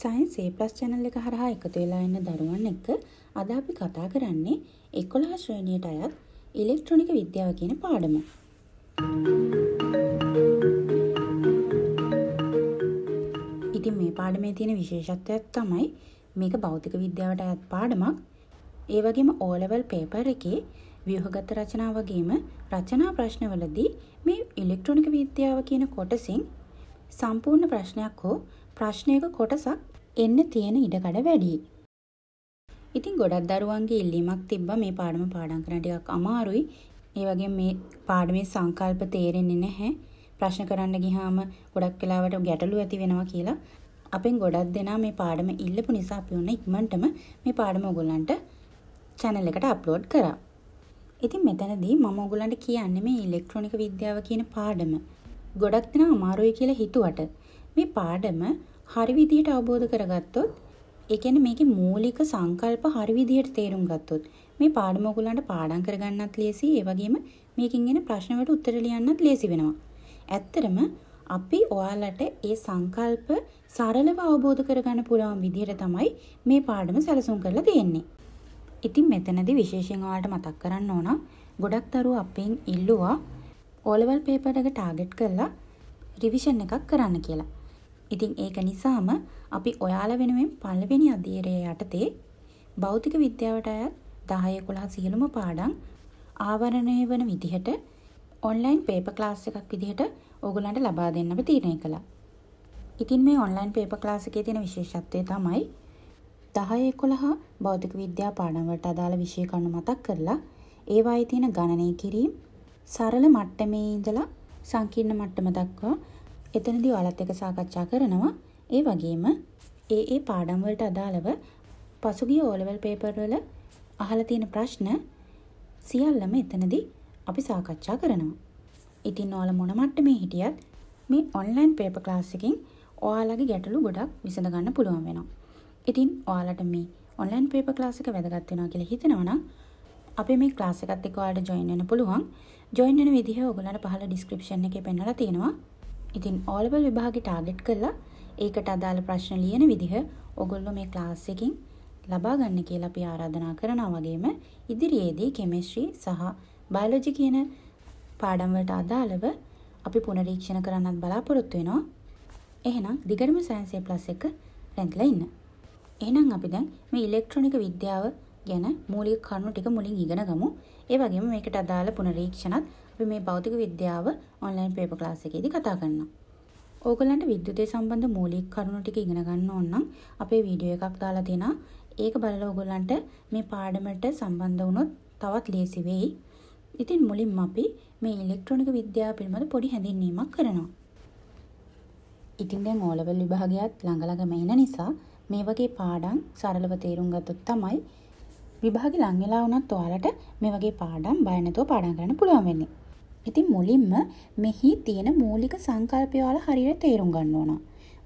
Science C+ channel එක හරහා එකතු වෙලා ඉන්න දරුවන් එක්ක අද අපි කතා කරන්නේ 11 ශ්‍රේණියට අයත් ඉලෙක්ට්‍රොනික විද්‍යාව කියන පාඩම. ඉතින් මේ පාඩමේ තියෙන විශේෂත්වයක් තමයි මේක භෞතික විද්‍යාවට අයත් පාඩමක්. ඒ වගේම O level paper එකේ ව්‍යුහගත රචනා වගේම රචනා ප්‍රශ්නවලදී මේ ඉලෙක්ට්‍රොනික විද්‍යාව කියන කොටසින් සම්පූර්ණ ප්‍රශ්නයක් හෝ ප්‍රශ්නයක කොටසක් එන්න තියෙන ඉඩකඩ වැඩි. ඉතින් ගොඩක් දරුවන්ගේ ඉල්ලීමක් තිබ්බ මේ පාඩම පාඩම් කරන ටිකක් අමාරුයි. ඒ වගේ මේ පාඩමේ සංකල්ප තේරෙන්නේ නැහැ. ප්‍රශ්න කරන්න ගියාම ගොඩක් වෙලාවට ගැටලු ඇති වෙනවා කියලා අපෙන් ගොඩක් දෙනා මේ පාඩම ඉල්ලපු නිසා අපි ඔන්න ඉක්මනටම මේ පාඩම ඔයගොල්ලන්ට channel එකට upload කරා. ඉතින් මෙතනදී මම ඔයගොල්ලන්ට කියන්නේ මේ ඉලෙක්ට්‍රොනික විද්‍යාව කියන පාඩම ගොඩක් දෙනා අමාරුයි කියලා හිතුවට මේ පාඩම හරි විදිහට අවබෝධ කරගත්තොත් ඒ කියන්නේ මේකේ මූලික සංකල්ප හරි විදිහට තේරුම් ගත්තොත් මේ පාඩම ඔයගොල්ලන්ට පාඩම් කරගන්නත් ලේසි ඒ වගේම මේකෙන් එන ප්‍රශ්න වලට උත්තර ලියන්නත් ලේසි වෙනවා. ඇත්තටම අපි ඔයාලට ඒ සංකල්ප සරලව අවබෝධ කරගන්න පුළුවන් විදිහට තමයි මේ පාඩම සැලසුම් කරලා තියෙන්නේ. ඉතින් මෙතනදී විශේෂයෙන් ඔයාලට මතක් කරන්න ඕන ගොඩක් දරුවෝ අපෙන් ඉල්ලුවා ඕලෙවල් පේපර් එක ටාගට් කරලා රිවිෂන් එකක් කරන්න කියලා. ඉතින් ඒක නිසාම අපි ඔයාලා වෙනුවෙන් පළවෙනි අධීරයේ යටතේ භෞතික විද්‍යාවට අයත් 10 11 සියලුම පාඩම් ආවරණය වන විදිහට ඔන්ලයින් පේපර් ක්ලාස් එකක් විදිහට ඕගොල්ලන්ට ලබා දෙන්න අපි තීරණය කළා. ඉතින් මේ ඔන්ලයින් පේපර් ක්ලාස් එකේ තියෙන විශේෂත්වය තමයි 10 11 භෞතික විද්‍යා පාඩම් වලට අදාළ විෂය කණු මතක් කරලා ඒවායේ තියෙන ගණනය කිරීම සරල මට්ටමේ ඉඳලා සංකීර්ණ මට්ටම දක්වා එතනදී ඔයාලත් එක්ක සාකච්ඡා කරනවා. ඒ වගේම ඒ ඒ පාඩම් වලට අදාළව පසුගිය O level paper වල අහලා තියෙන ප්‍රශ්න සියල්ලම එතනදී අපි සාකච්ඡා කරනවා. ඉතින් ඔයාල මොන මට්ටමේ හිටියත් මේ ඔන්ලයින් paper class එකෙන් ඔයාලගේ ගැටලු ගොඩක් විසඳ ගන්න පුළුවන් වෙනවා. ඉතින් ඔයාලට මේ ඔන්ලයින් paper class එක වැදගත් වෙනවා කියලා හිතනවා නම් අපි මේ class එකත් එක්ක ඔයාලට join වෙන්න පුළුවන්. join වෙන විදිහ ඔයගොල්ලන්ට පහල description එකේ පෙන්නලා තියෙනවා. ඉතින් ඕලබල් විභාගේ ටාගෙට් කරලා ඒකට අදාළ ප්‍රශ්න ලියන විදිහ ඔගොල්ලෝ මේ ක්ලාස් එකකින් ලබා ගන්න කියලා අපි ආරාධනා කරනවා වගේම ඉදිරියේදී කෙමිස්ට්‍රි සහ බයොලොජි කියන පාඩම් වලට අදාළව අපි පුනරීක්ෂණ කරන්නත් බලාපොරොත්තු වෙනවා. එහෙනම් දිගටම සයන්ස් ප්ලස් එක රැඳිලා ඉන්න. එහෙනම් අපි දැන් මේ ඉලෙක්ට්‍රොනික විද්‍යාව ගැන මූලික කරුණු ටික මුලින් ඉගෙන ගමු. ඒ වගේම මේකට අදාළ පුනරීක්ෂණත් අපි මේ භෞතික විද්‍යාව ඔන්ලයින් පේපර් ක්ලාස් එකේදී කතා කරනවා. ඕගලන්ට විද්‍යුතය සම්බන්ධ මූලික කරුණු ටික ඉගෙන ගන්න ඕන නම් අපේ වීඩියෝ එකක් දාලා දෙනවා. ඒක බලලා ඕගලන්ට මේ පාඩමට සම්බන්ධ වුණොත් තවත් ලේසි වෙයි. ඉතින් මුලින්ම අපි මේ ඉලෙක්ට්‍රොනික විද්‍යාව පිළිබඳ පොඩි හැඳින්වීමක් කරනවා. ඉතින් දැන් O level විභාගයත් ළඟ ළඟම එන නිසා මේ වගේ පාඩම් සරලව තේරුම් ගත්තොත් තමයි විභාගේ ලං වෙලා වුණත් ඔයාලට මේ වගේ පාඩම් බය නැතුව පාඩම් කරන්න පුළුවන් වෙන්නේ. ඉතින් මුලින්ම මෙහි තියෙන මූලික සංකල්පයවල හරියට තේරුම් ගන්න ඕන.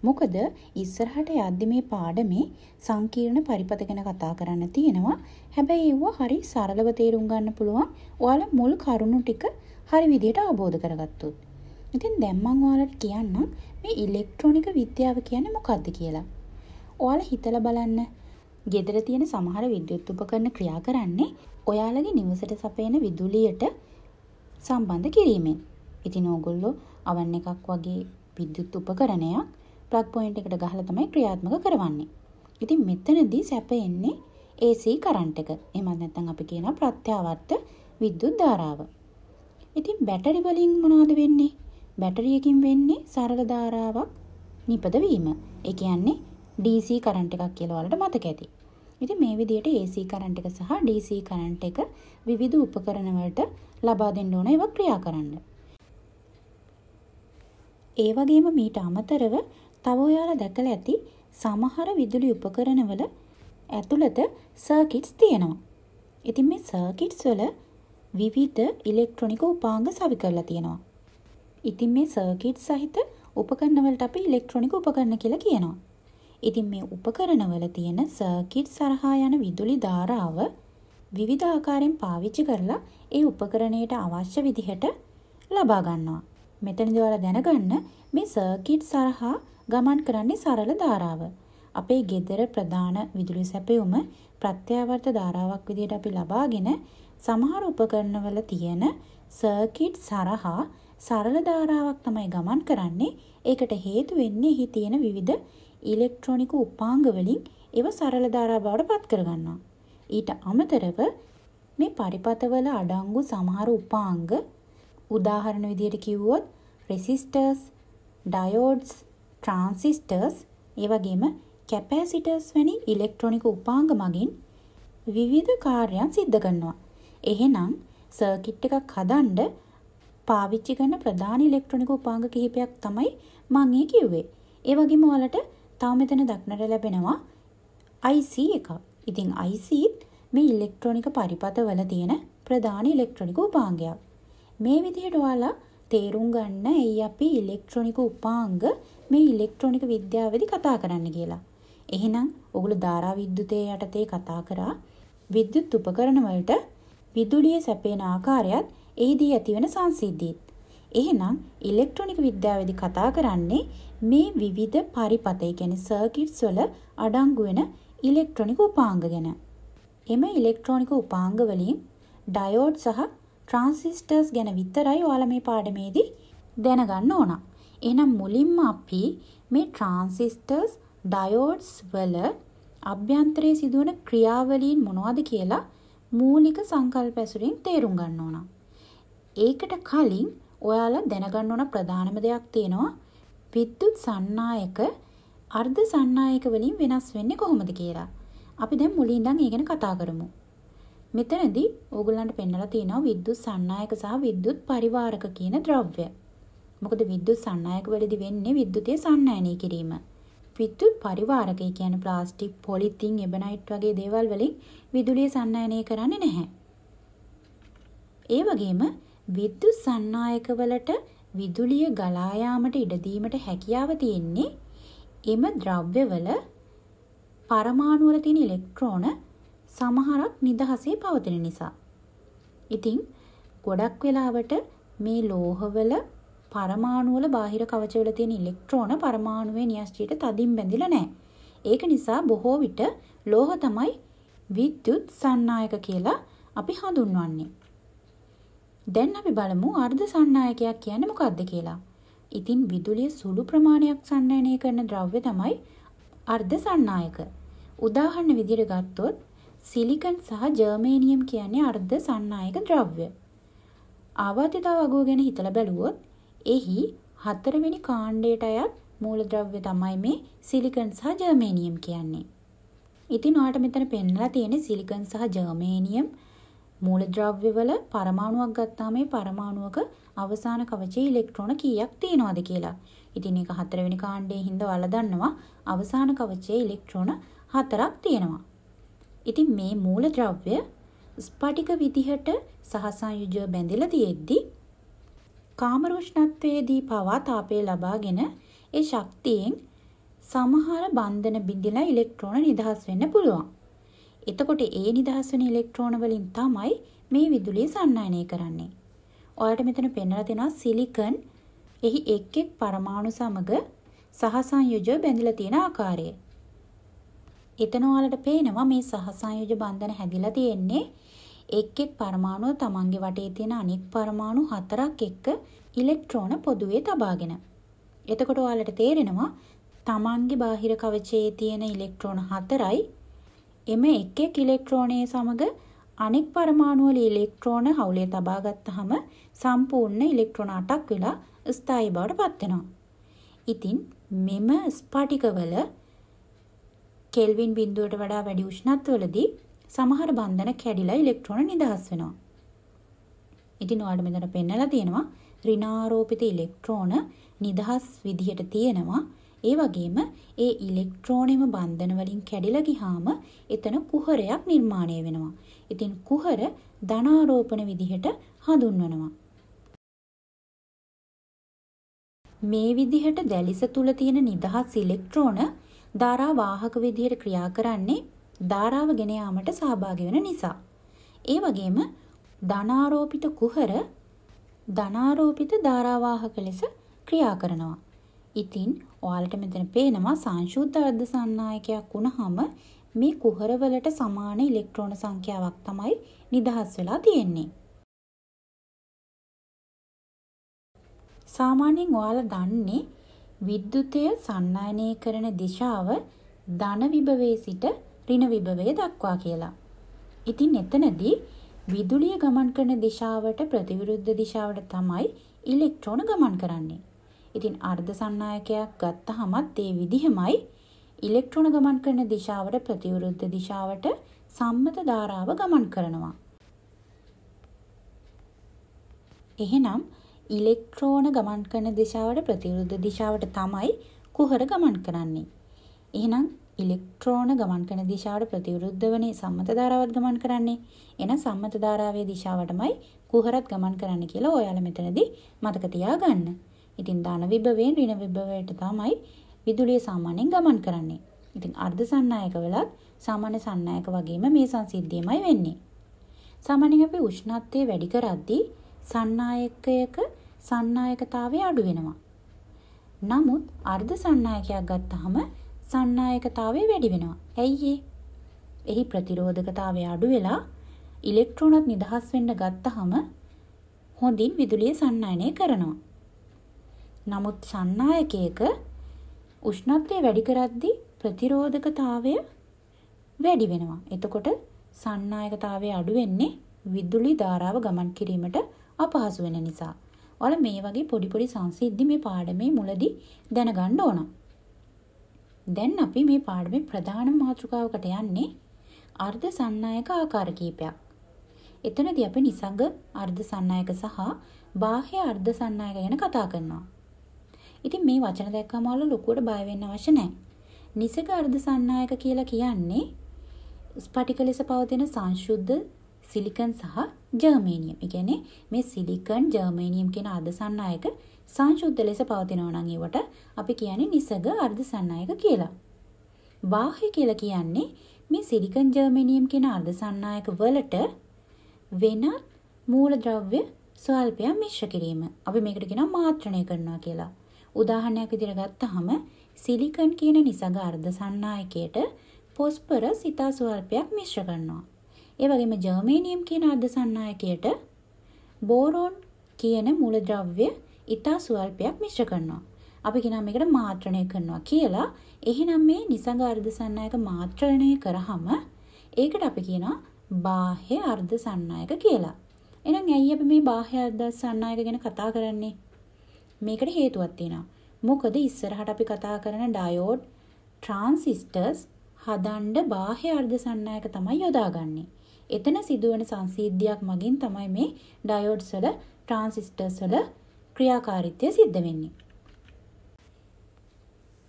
මොකද ඉස්සරහට යද්දි මේ පාඩමේ සංකීර්ණ පරිපද ගැන කතා කරන්න තියෙනවා. හැබැයි ඒව හරි සරලව තේරුම් ගන්න පුළුවන්. ඔයාලා මුල් කරුණු ටික හරි විදිහට අවබෝධ කරගත්තොත්. ඉතින් දැන් මම ඔයාලට කියන්නම් මේ ඉලෙක්ට්‍රොනික විද්‍යාව කියන්නේ මොකක්ද කියලා. ඔයාලා හිතලා බලන්න. ගෙදර තියෙන සමහර විද්‍යුත් උපකරණ ක්‍රියා කරන්නේ ඔයාලගේ නිවසට සපයන විදුලියට සම්බන්ධ කිරීමෙන්. ඉතින් ඕගොල්ලෝ අවන් එකක් වගේ විද්‍යුත් උපකරණයක් ප්ලග් පොයින්ට් එකට ගහලා තමයි ක්‍රියාත්මක කරවන්නේ. ඉතින් මෙතනදී සැප එන්නේ AC කරන්ට් එක. එහෙමත් නැත්නම් අපි කියන ප්‍රත්‍යාවර්ත විද්‍යුත් ධාරාව. ඉතින් බැටරි වලින් මොනවද වෙන්නේ? බැටරියකින් වෙන්නේ සරල ධාරාවක් නිපද වීම. ඒ කියන්නේ DC කරන්ට් එකක් කියලා ඔයාලට මතක ඇති. ඉතින් මේ විදිහට AC කරන්ට් එක සහ DC කරන්ට් එක විවිධ උපකරණ වලට ලබා දෙන්න ඕන ඒවා ක්‍රියා කරන්න. ඒ වගේම මීට අමතරව තව ඔයාලා දැකලා ඇති සමහර විදුලි උපකරණවල ඇතුළත සර්කිට්ස් තියෙනවා. ඉතින් මේ සර්කිට්ස් වල විවිධ ඉලෙක්ට්‍රොනික උපාංග සවි කරලා තියෙනවා. ඉතින් මේ සර්කිට් සහිත උපකරණ වලට අපි ඉලෙක්ට්‍රොනික උපකරණ කියලා කියනවා. ඉතින් මේ උපකරණ වල තියෙන සර්කිට් සරහා යන විදුලි ධාරාව විවිධ ආකාරයෙන් පාවිච්චි කරලා ඒ උපකරණයට අවශ්‍ය විදිහට ලබා ගන්නවා. මෙතනදී ඔයාලා දැනගන්න මේ සර්කිට් සරහා ගමන් කරන්නේ සරල ධාරාව. අපේ ගෙදර ප්‍රධාන විදුලි සැපයුම ප්‍රත්‍යවර්ත ධාරාවක් විදිහට අපි ලබාගෙන සමහර උපකරණවල තියෙන සර්කිට් සරහා සරල ධාරාවක් තමයි ගමන් කරන්නේ. ඒකට හේතු වෙන්නේ එහි තියෙන විවිධ ඉලෙක්ට්‍රොනික උපාංග වලින් ඒව සරල ධාරා බවට පත් කරගන්නවා. ඊට අමතරව මේ පරිපතවල අඩංගු සමහර උපාංග උදාහරණ විදියට කිව්වොත් රෙසිස්ටර්ස් ඩයෝඩ්ස් ට්‍රාන්සිස්ටර්ස් ඒවගේම කැපෑසිටර්ස් වැනි ඉලෙක්ට්‍රොනික උපාංග මගින් විවිධ කාර්යන් සිද්ධ කරනවා. එහෙනම් සර්කිට් එකක් හදන්ඩ පාවිච්චි කරන ප්‍රධාන ඉලෙක්ට්‍රොනික උපාංග කිහිපයක් තමයි මං ඒ කිව්වේ. ඒ වගේම ඔයාලට තව මෙතන දක්නට ලැබෙනවා IC එකක්. ඉතින් ICත් e මේ ඉලෙක්ට්‍රොනික පරිපතවල තියෙන ප්‍රධාන ඉලෙක්ට්‍රොනික උපාංගයක්. මේ විදිහට ඔයාලා තේරුම් ගන්න ඇයි අපි ඉලෙක්ට්‍රොනික උපාංග මේ ඉලෙක්ට්‍රොනික විද්‍යාවේදී කතා කරන්න කියලා. එහෙනම් ඔගොල්ලෝ ධාරා විද්‍යුතය යටතේ කතා කරා විද්‍යුත් උපකරණ වලට විදුලිය සැපේන ආකාරයත් එහිදී ඇතිවන සංසිද්ධිත්. එහෙනම් ඉලෙක්ට්‍රොනික විද්‍යාවේදී කතා කරන්නේ මේ විවිධ පරිපතය කියන්නේ සර්කිට්ස් වල අඩංගු වෙන ඉලෙක්ට්‍රොනික උපාංග ගැන. එම ඉලෙක්ට්‍රොනික උපාංග වලින් ඩයෝඩ් සහ ට්‍රාන්සිස්ටර්ස් ගැන විතරයි ඔයාලා මේ පාඩමේදී දැනගන්න ඕන. එහෙනම් මුලින්ම අපි මේ ට්‍රාන්සිස්ටර්ස් ඩයෝඩ්ස් වල අභ්‍යන්තරයේ සිදුවන ක්‍රියාවලීන් මොනවද කියලා මූලික සංකල්ප ඇසුරින් තේරුම් ගන්න ඕන. ඒකට කලින් ඔයාලා දැනගන්න ඕන ප්‍රධානම දෙයක් තියෙනවා විද්‍යුත් සන්නායක අර්ධ සන්නායක වලින් වෙනස් වෙන්නේ කොහොමද කියලා. අපි දැන් මුලින් ඉඳන් ඒ ගැන කතා කරමු. මෙතනදී ඕගොල්ලන්ට පෙන්නලා තියෙනවා විද්‍යුත් සන්නායක සහ විද්‍යුත් පරිවාරක කියන ද්‍රව්‍ය. මොකද විද්‍යුත් සන්නායක වලදී වෙන්නේ විද්‍යුතය සන්නායනය කිරීම. විද්‍යුත් පරිවාරකය කියන්නේ ප්ලාස්ටික්, පොලිතින්, එබනයිට් වගේ දේවල් වලින් විදුලිය සන්නායනය කරන්නේ නැහැ. ඒ වගේම විද්‍යුත් සන්නායක වලට විදුලිය ගලා යාමට ඉඩ දීමට හැකියාව තියෙන්නේ එම ද්‍රව්‍යවල පරමාණුවල තියෙන ඉලෙක්ට්‍රෝන සමහරක් නිදහසේ පවතින නිසා. ඉතින් ගොඩක් වෙලාවට මේ ලෝහවල පරමාණුවල බාහිර කවචවල තියෙන ඉලෙක්ට්‍රෝන පරමාණුවේ න්‍යෂ්ටියට තදින් බැඳිලා නැහැ. ඒක නිසා බොහෝ විට ලෝහ තමයි විද්‍යුත් සන්නායක කියලා අපි හඳුන්වන්නේ. දැන් අපි බලමු අර්ධ සන්නායකයක් කියන්නේ මොකක්ද කියලා. ඉතින් විදුලිය සුළු ප්‍රමාණයක් සංනයනය කරන ද්‍රව්‍ය තමයි අර්ධ සන්නායක. උදාහරණ විදිහට ගත්තොත් සිලිකන් සහ ජර්මේනියම් කියන්නේ අර්ධ සන්නායක ද්‍රව්‍ය. ආවාතිතා වගෝ ගැන හිතලා බැලුවොත් එහි හතරවෙනි කාණ්ඩයට අයත් මූලද්‍රව්‍ය තමයි මේ සිලිකන් සහ ජර්මේනියම් කියන්නේ. ඉතින් ඔයාලට මෙතන පෙන්ලා තියෙන්නේ සිලිකන් සහ ජර්මේනියම් මූලද්‍රව්‍ය වල පරමාණුවක් ගත්තාම මේ පරමාණුවක අවසාන කවචයේ ඉලෙක්ට්‍රෝන කීයක් තියෙනවද කියලා. ඉතින් ඒක හතරවෙනි කාණ්ඩයේ හින්දා ඔයාලා දන්නවා අවසාන කවචයේ ඉලෙක්ට්‍රෝන හතරක් තියෙනවා. ඉතින් මේ මූලද්‍රව්‍ය ස්පටික විදිහට සහසංයුජව බැඳිලා තියෙද්දි කාම රුෂ්ණත්වයේදී පවා තාපය ලබාගෙන ඒ ශක්තියෙන් සමහර බන්ධන බිඳිලා ඉලෙක්ට්‍රෝන නිදහස් වෙන්න පුළුවන්. එතකොට ඒ නිදහස් වෙන ඉලෙක්ට්‍රෝන වලින් තමයි මේ විදුලිය සන්නායනය කරන්නේ. ඔයාලට මෙතන පෙන්වලා තියෙනවා සිලිකන් එහි එක් එක් පරමාණු සමග සහසංයුජ බැඳිලා තියෙන ආකාරය. එතන ඔයාලට පේනවා මේ සහසංයුජ බන්ධන හැදිලා තියෙන්නේ එක් එක් පරමාණුව තමන්ගේ වටේ තියෙන අනෙක් පරමාණු හතරක් එක්ක ඉලෙක්ට්‍රෝන පොදුවේ තබාගෙන. එතකොට ඔයාලට තේරෙනවා තමන්ගේ බාහිර කවචයේ තියෙන ඉලෙක්ට්‍රෝන හතරයි එම එක් එක් ඉලෙක්ට්‍රෝනයේ සමග අනෙක් පරමාණු වල ඉලෙක්ට්‍රෝන හවුලේ තබා ගත්තාම සම්පූර්ණ ඉලෙක්ට්‍රෝන 8ක් වෙලා ස්ථායී බවට පත් වෙනවා. ඉතින් මෙම ස්පටිකවල කෙල්වින් බිඳුවට වඩා වැඩි උෂ්ණත්වවලදී සමහර බන්ධන කැඩිලා ඉලෙක්ට්‍රෝන නිදහස් වෙනවා. ඉතින් ඔයාලට මෙතන පෙන්නලා තියෙනවා ඍණාරෝපිත ඉලෙක්ට්‍රෝන නිදහස් විදිහට තියෙනවා ඒ වගේම ඒ ඉලෙක්ට්‍රෝනෙම බන්ධන වලින් කැඩිලා ගියාම එතන කුහරයක් නිර්මාණය වෙනවා. ඉතින් කුහර ධනාරෝපණ විදිහට හඳුන්වනවා. මේ විදිහට දැලිස තුල තියෙන නිදහස් ඉලෙක්ට්‍රෝන ධාරා වාහක විදිහට ක්‍රියා කරන්නේ ධාරාව ගෙන යාමට සහභාගී වෙන නිසා. ඒ වගේම ධනාරෝපිත කුහර ධනාරෝපිත ධාරාවාහක ලෙස ක්‍රියා කරනවා. ඉතින් ඔයාලට මෙතන පේනවා සංශුද්ධ අර්ධ සන්නායකයක් වුණාම මේ කුහරවලට සමාන ඉලෙක්ට්‍රෝන සංඛ්‍යාවක් තමයි නිදහස් වෙලා තියෙන්නේ. සාමාන්‍යයෙන් ඔයාලා දන්නේ විද්‍යුතය සන්නායනය කරන දිශාව ධන විභවයේ සිට ඍණ විභවය දක්වා කියලා. ඉතින් එතනදී විදුලිය ගමන් කරන දිශාවට ප්‍රතිවිරුද්ධ දිශාවට තමයි ඉලෙක්ට්‍රෝන ගමන් කරන්නේ. ඉතින් අර්ධ සන්නායකයක් ගත්තහමත් ඒ විදිහමයි ඉලෙක්ට්‍රෝන ගමන් කරන දිශාවට ප්‍රතිවිරුද්ධ දිශාවට සම්මත ධාරාව ගමන් කරනවා. එහෙනම් ඉලෙක්ට්‍රෝන ගමන් කරන දිශාවට ප්‍රතිවිරුද්ධ දිශාවට තමයි කුහර ගමන් කරන්නේ. එහෙනම් ඉලෙක්ට්‍රෝන ගමන් කරන දිශාවට ප්‍රතිවිරුද්ධවනේ සම්මත ධාරාවත් ගමන් කරන්නේ. එහෙනම් සම්මත ධාරාවේ දිශාවටමයි කුහරත් ගමන් කරන්න කියලා ඔයාලා මෙතනදී මතක තියාගන්න. ඉතින් ධන විභවයෙන් ඍණ විභවයට තමයි විදුලිය සාමාන්‍යයෙන් ගමන් කරන්නේ. ඉතින් අර්ධ සන්නායක වෙලත් සාමාන්‍ය සන්නායක වගේම මේ සංසිද්ධියමයි වෙන්නේ. සාමාන්‍යයෙන් අපි උෂ්ණත්වය වැඩි කරද්දී සන්නායකයක සන්නායකතාවය අඩු වෙනවා. නමුත් අර්ධ සන්නායකයක් ගත්තහම සන්නායකතාවය වැඩි වෙනවා. ඇයි එහි ප්‍රතිරෝධකතාවය අඩු වෙලා ඉලෙක්ට්‍රෝනත් නිදහස් වෙන්න ගත්තහම හොඳින් විදුලිය සන්නායනය කරනවා. නමුත් සන්නායකයක උෂ්ණත්වය වැඩි කරද්දී ප්‍රතිරෝධකතාවය වැඩි වෙනවා. එතකොට සන්නායකතාවය අඩු වෙන්නේ විදුලි ධාරාව ගමන් කිරීමට අපහසු වෙන නිසා. ඔයාල මේ වගේ පොඩි පොඩි සංසිද්ධි මේ පාඩමේ මුලදී දැනගන්න ඕන. දැන් අපි මේ පාඩමේ ප්‍රධාන මාතෘකාවකට යන්නේ අර්ධ සන්නායක ආකාර කිහිපයක්. එතනදී අපි නිසඟ අර්ධ සන්නායක සහ බාහ්‍ය අර්ධ සන්නායක ගැන කතා කරනවා. ඉතින් මේ වචන දැක්කමවල ලොකුවට බය වෙන්න අවශ්‍ය නැහැ. නිසක අර්ධසන්නායක කියලා කියන්නේ ස්පටික ලෙස පවතින සංශුද්ධ සිලිකන් සහ ජර්මේනියම්. ඒ කියන්නේ මේ සිලිකන් ජර්මේනියම් කියන අර්ධසන්නායක සංශුද්ධ ලෙස පවතිනවා නම් ඒවට අපි කියන්නේ නිසක අර්ධසන්නායක කියලා. වාහ්‍ය කියලා කියන්නේ මේ සිලිකන් ජර්මේනියම් කියන අර්ධසන්නායක වලට වෙනත් මූලද්‍රව්‍ය ස්වල්පයක් මිශ්‍ර කිරීම. අපි මේකට කියනවා මාත්‍රණය කරනවා කියලා. උදාහරණයක් විදිහට ගත්තහම සිලිකන් කියන නිසග අර්ධ සන්නායකයට පොස්පරස් ඉතා ස්වල්පයක් මිශ්‍ර කරනවා. ඒ වගේම ජර්මේනියම් කියන අර්ධ සන්නායකයට බෝරෝන් කියන මූලද්‍රව්‍ය ඉතා ස්වල්පයක් මිශ්‍ර කරනවා. අපි කියනවා මේකට මාත්‍රණය කරනවා කියලා. එහෙනම් මේ නිසග අර්ධ සන්නායක මාත්‍රණය කරාම ඒකට අපි කියනවා බාහ්‍ය අර්ධ සන්නායක කියලා. එහෙනම් ඇයි අපි මේ බාහ්‍ය අර්ධ සන්නායක ගැන කතා කරන්නේ? මේකට හේතුවක් තියෙනවා. මොකද ඉස්සරහට අපි කතා කරන ඩයෝඩ් ට්‍රාන්සිස්ටර්ස් හදන්න බාහ්‍ය අර්ධසන්නායක තමයි යොදාගන්නේ. එතන සිදුවන සංසිද්ධියක් මගින් තමයි මේ ඩයෝඩ්ස් වල ට්‍රාන්සිස්ටර්ස් වල ක්‍රියාකාරීත්වය සිද්ධ වෙන්නේ.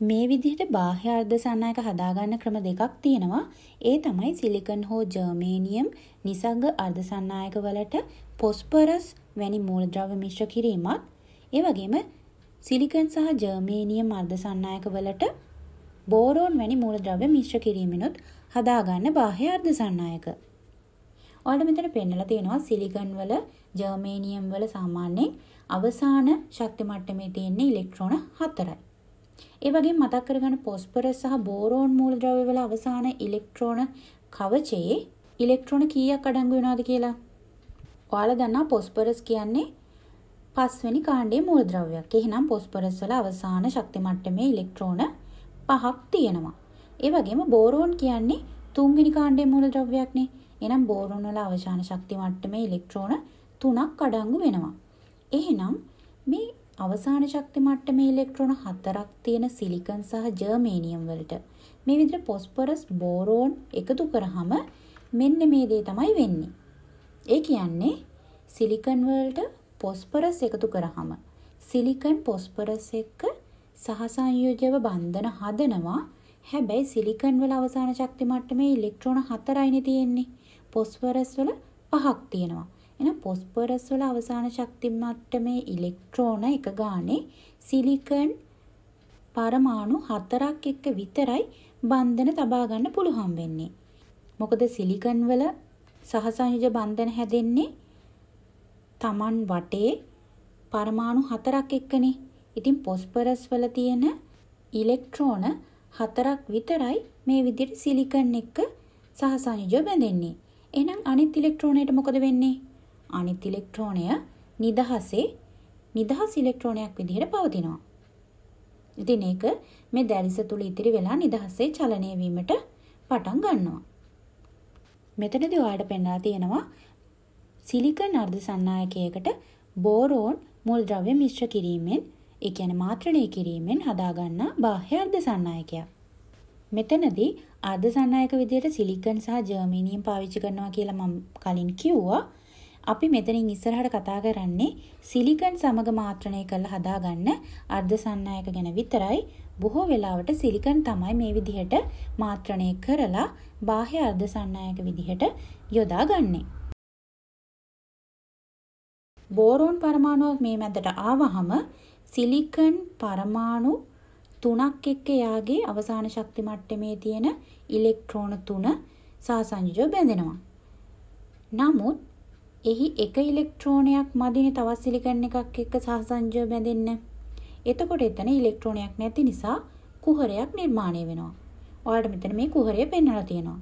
මේ විදිහට බාහ්‍ය අර්ධසන්නායක හදාගන්න ක්‍රම දෙකක් තියෙනවා. ඒ තමයි සිලිකන් හෝ ජර්මේනියම් නිසග්ග අර්ධසන්නායක වලට පොස්පරස් වැනි මූලද්‍රව්‍ය මිශ්‍ර කිරීමත් ඒ වගේම සිලිකන් සහ ජර්මේනියම් අර්ධසන්නායක වලට බෝරෝන් වැනි මූලද්‍රව්‍ය මිශ්‍ර කිරීමෙනුත් හදාගන්න බාහ්‍ය අර්ධසන්නායක. ඔයාලට මෙතන පෙන්නලා තියෙනවා සිලිකන් වල ජර්මේනියම් වල සාමාන්‍යයෙන් අවසාන ශක්ති මට්ටමේ තියෙන ඉලෙක්ට්‍රෝන 4යි. ඒ වගේම මතක් කරගන්න පොස්පරස් සහ බෝරෝන් මූලද්‍රව්‍ය වල අවසාන ඉලෙක්ට්‍රෝන කවචයේ ඉලෙක්ට්‍රෝන කීයක් අඩංගු වෙනවද කියලා? ඔයාලා දන්නා පොස්පරස් කියන්නේ පස්වෙනි කාණ්ඩයේ මූලද්‍රව්‍යයක්. එහෙනම් පොස්පරස් වල අවසාන ශක්ති මට්ටමේ ඉලෙක්ට්‍රෝන පහක් තියෙනවා. ඒ වගේම බෝරෝන් කියන්නේ තුන්වෙනි කාණ්ඩයේ මූලද්‍රව්‍යයක්නේ. එහෙනම් බෝරෝන් වල අවසාන ශක්ති මට්ටමේ ඉලෙක්ට්‍රෝන තුනක් අඩංගු වෙනවා. එහෙනම් මේ අවසාන ශක්ති මට්ටමේ ඉලෙක්ට්‍රෝන හතරක් තියෙන සිලිකන් සහ ජර්මේනියම් වලට මේ විදිහට පොස්පරස් බෝරෝන් එකතු කරාම මෙන්න මේ දේ තමයි වෙන්නේ. ඒ කියන්නේ සිලිකන් වලට පොස්පරස් එකතු කරාම සිලිකන් පොස්පරස් එක්ක සහසංයෝජව බන්ධන හදනවා. හැබැයි සිලිකන් වල අවසාන ශක්ති මට්ටමේ ඉලෙක්ට්‍රෝන 4යිනේ තියෙන්නේ. පොස්පරස් වල 5ක් තියෙනවා. එහෙනම් පොස්පරස් වල අවසාන ශක්ති මට්ටමේ ඉලෙක්ට්‍රෝන එක ගානේ සිලිකන් පරමාණු 4ක් එක්ක විතරයි බන්ධන තබා ගන්න පුළුවන් වෙන්නේ. මොකද සිලිකන් වල සහසංයෝජ බන්ධන හැදෙන්නේ Taman වටේ පරමාණු හතරක් එක්කනේ. ඉතින් පොස්පරස් වල තියෙන ඉලෙක්ට්‍රෝන හතරක් විතරයි මේ විදිහට සිලිකන් එක්ක සහසංයෝජ බැඳෙන්නේ. එහෙනම් අනිත් ඉලෙක්ට්‍රෝනයට මොකද වෙන්නේ? අනිත් ඉලෙක්ට්‍රෝනය නිදහසේ නිදහස් ඉලෙක්ට්‍රෝනයක් විදිහට පවතිනවා. ඉතින් ඒක මේ දැරිස තුල ඉතිරි වෙලා නිදහසේ චලනය වීමට පටන් ගන්නවා. මෙතනදී ඔයාලට පෙන්වා තියෙනවා සිලිකන් අර්ධ සන්නායකයකට බෝරෝන් මුල් ද්‍රව්‍ය මිශ්‍ර කිරීමෙන් ඒ කියන්නේ මාත්‍රණය කිරීමෙන් හදාගන්නා බාහ්‍ය අර්ධ සන්නායකයක්. මෙතනදී අර්ධ සන්නායක විදියට සිලිකන් සහ ජර්මේනියම් පාවිච්චි කරනවා කියලා මම කලින් කිව්වා. අපි මෙතනින් ඉස්සරහට කතා කරන්නේ සිලිකන් සමග මාත්‍රණය කරලා හදාගන්න අර්ධ සන්නායක ගැන විතරයි. බොහෝ වෙලාවට සිලිකන් තමයි මේ විදිහට මාත්‍රණය කරලා බාහ්‍ය අර්ධ සන්නායක විදිහට යොදාගන්නේ. බෝරෝන් පරමාණුවක් මේ මැදට ආවහම සිලිකන් පරමාණු තුනක් එක්ක යාගේ අවසාන ශක්ති මට්ටමේ තියෙන ඉලෙක්ට්‍රෝන තුන සාසංයෝජ බැඳෙනවා. නමුත් එහි එක ඉලෙක්ට්‍රෝනයක් මදිනේ තවත් සිලිකන් එකක් එක්ක සාසංයෝජ බැඳෙන්න. එතකොට එතන ඉලෙක්ට්‍රෝනයක් නැති නිසා කුහරයක් නිර්මාණය වෙනවා. ඔයාලට මෙතන මේ කුහරය පෙන්වලා තියෙනවා.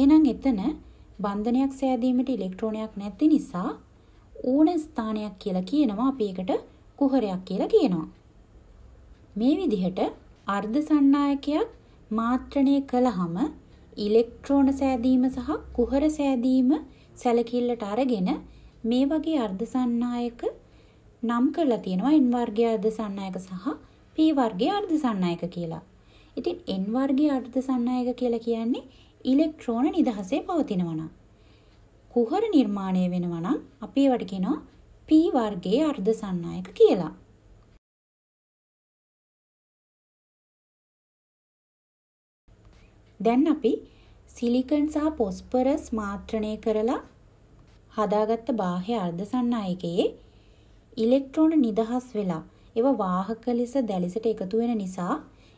එහෙනම් එතන බන්ධනයක් සෑදීමට ඉලෙක්ට්‍රෝනයක් නැති නිසා ඌණ ස්ථානයක් කියලා කියනවා අපි ඒකට කුහරයක් කියලා කියනවා. මේ විදිහට අර්ධ සන්නායකයක් මාත්‍රණය කළාම ඉලෙක්ට්‍රෝන සෑදීම සහ කුහර සෑදීම සැලකිල්ලට අරගෙන මේ වගේ අර්ධ සන්නායක නම් කරලා තියෙනවා n වර්ගයේ අර්ධ සන්නායක සහ p වර්ගයේ අර්ධ සන්නායක කියලා. ඉතින් n වර්ගයේ අර්ධ සන්නායක කියලා කියන්නේ ඉලෙක්ට්‍රෝන නිදහසේ පවතිනවා නම් කුහර නිර්මාණය වෙනවා නම් අපි ඒවට කියනවා P වර්ගයේ අර්ධ සන්නායක කියලා. දැන් අපි සිලිකන් සහ පොස්පරස් මාත්‍රණය කරලා හදාගත්ත බාහ්‍ය අර්ධසන්නායකයේ ඉලෙක්ට්‍රෝන නිදහස් වෙලා ඒව වාහක ලෙස දැලිසට එකතු වෙන නිසා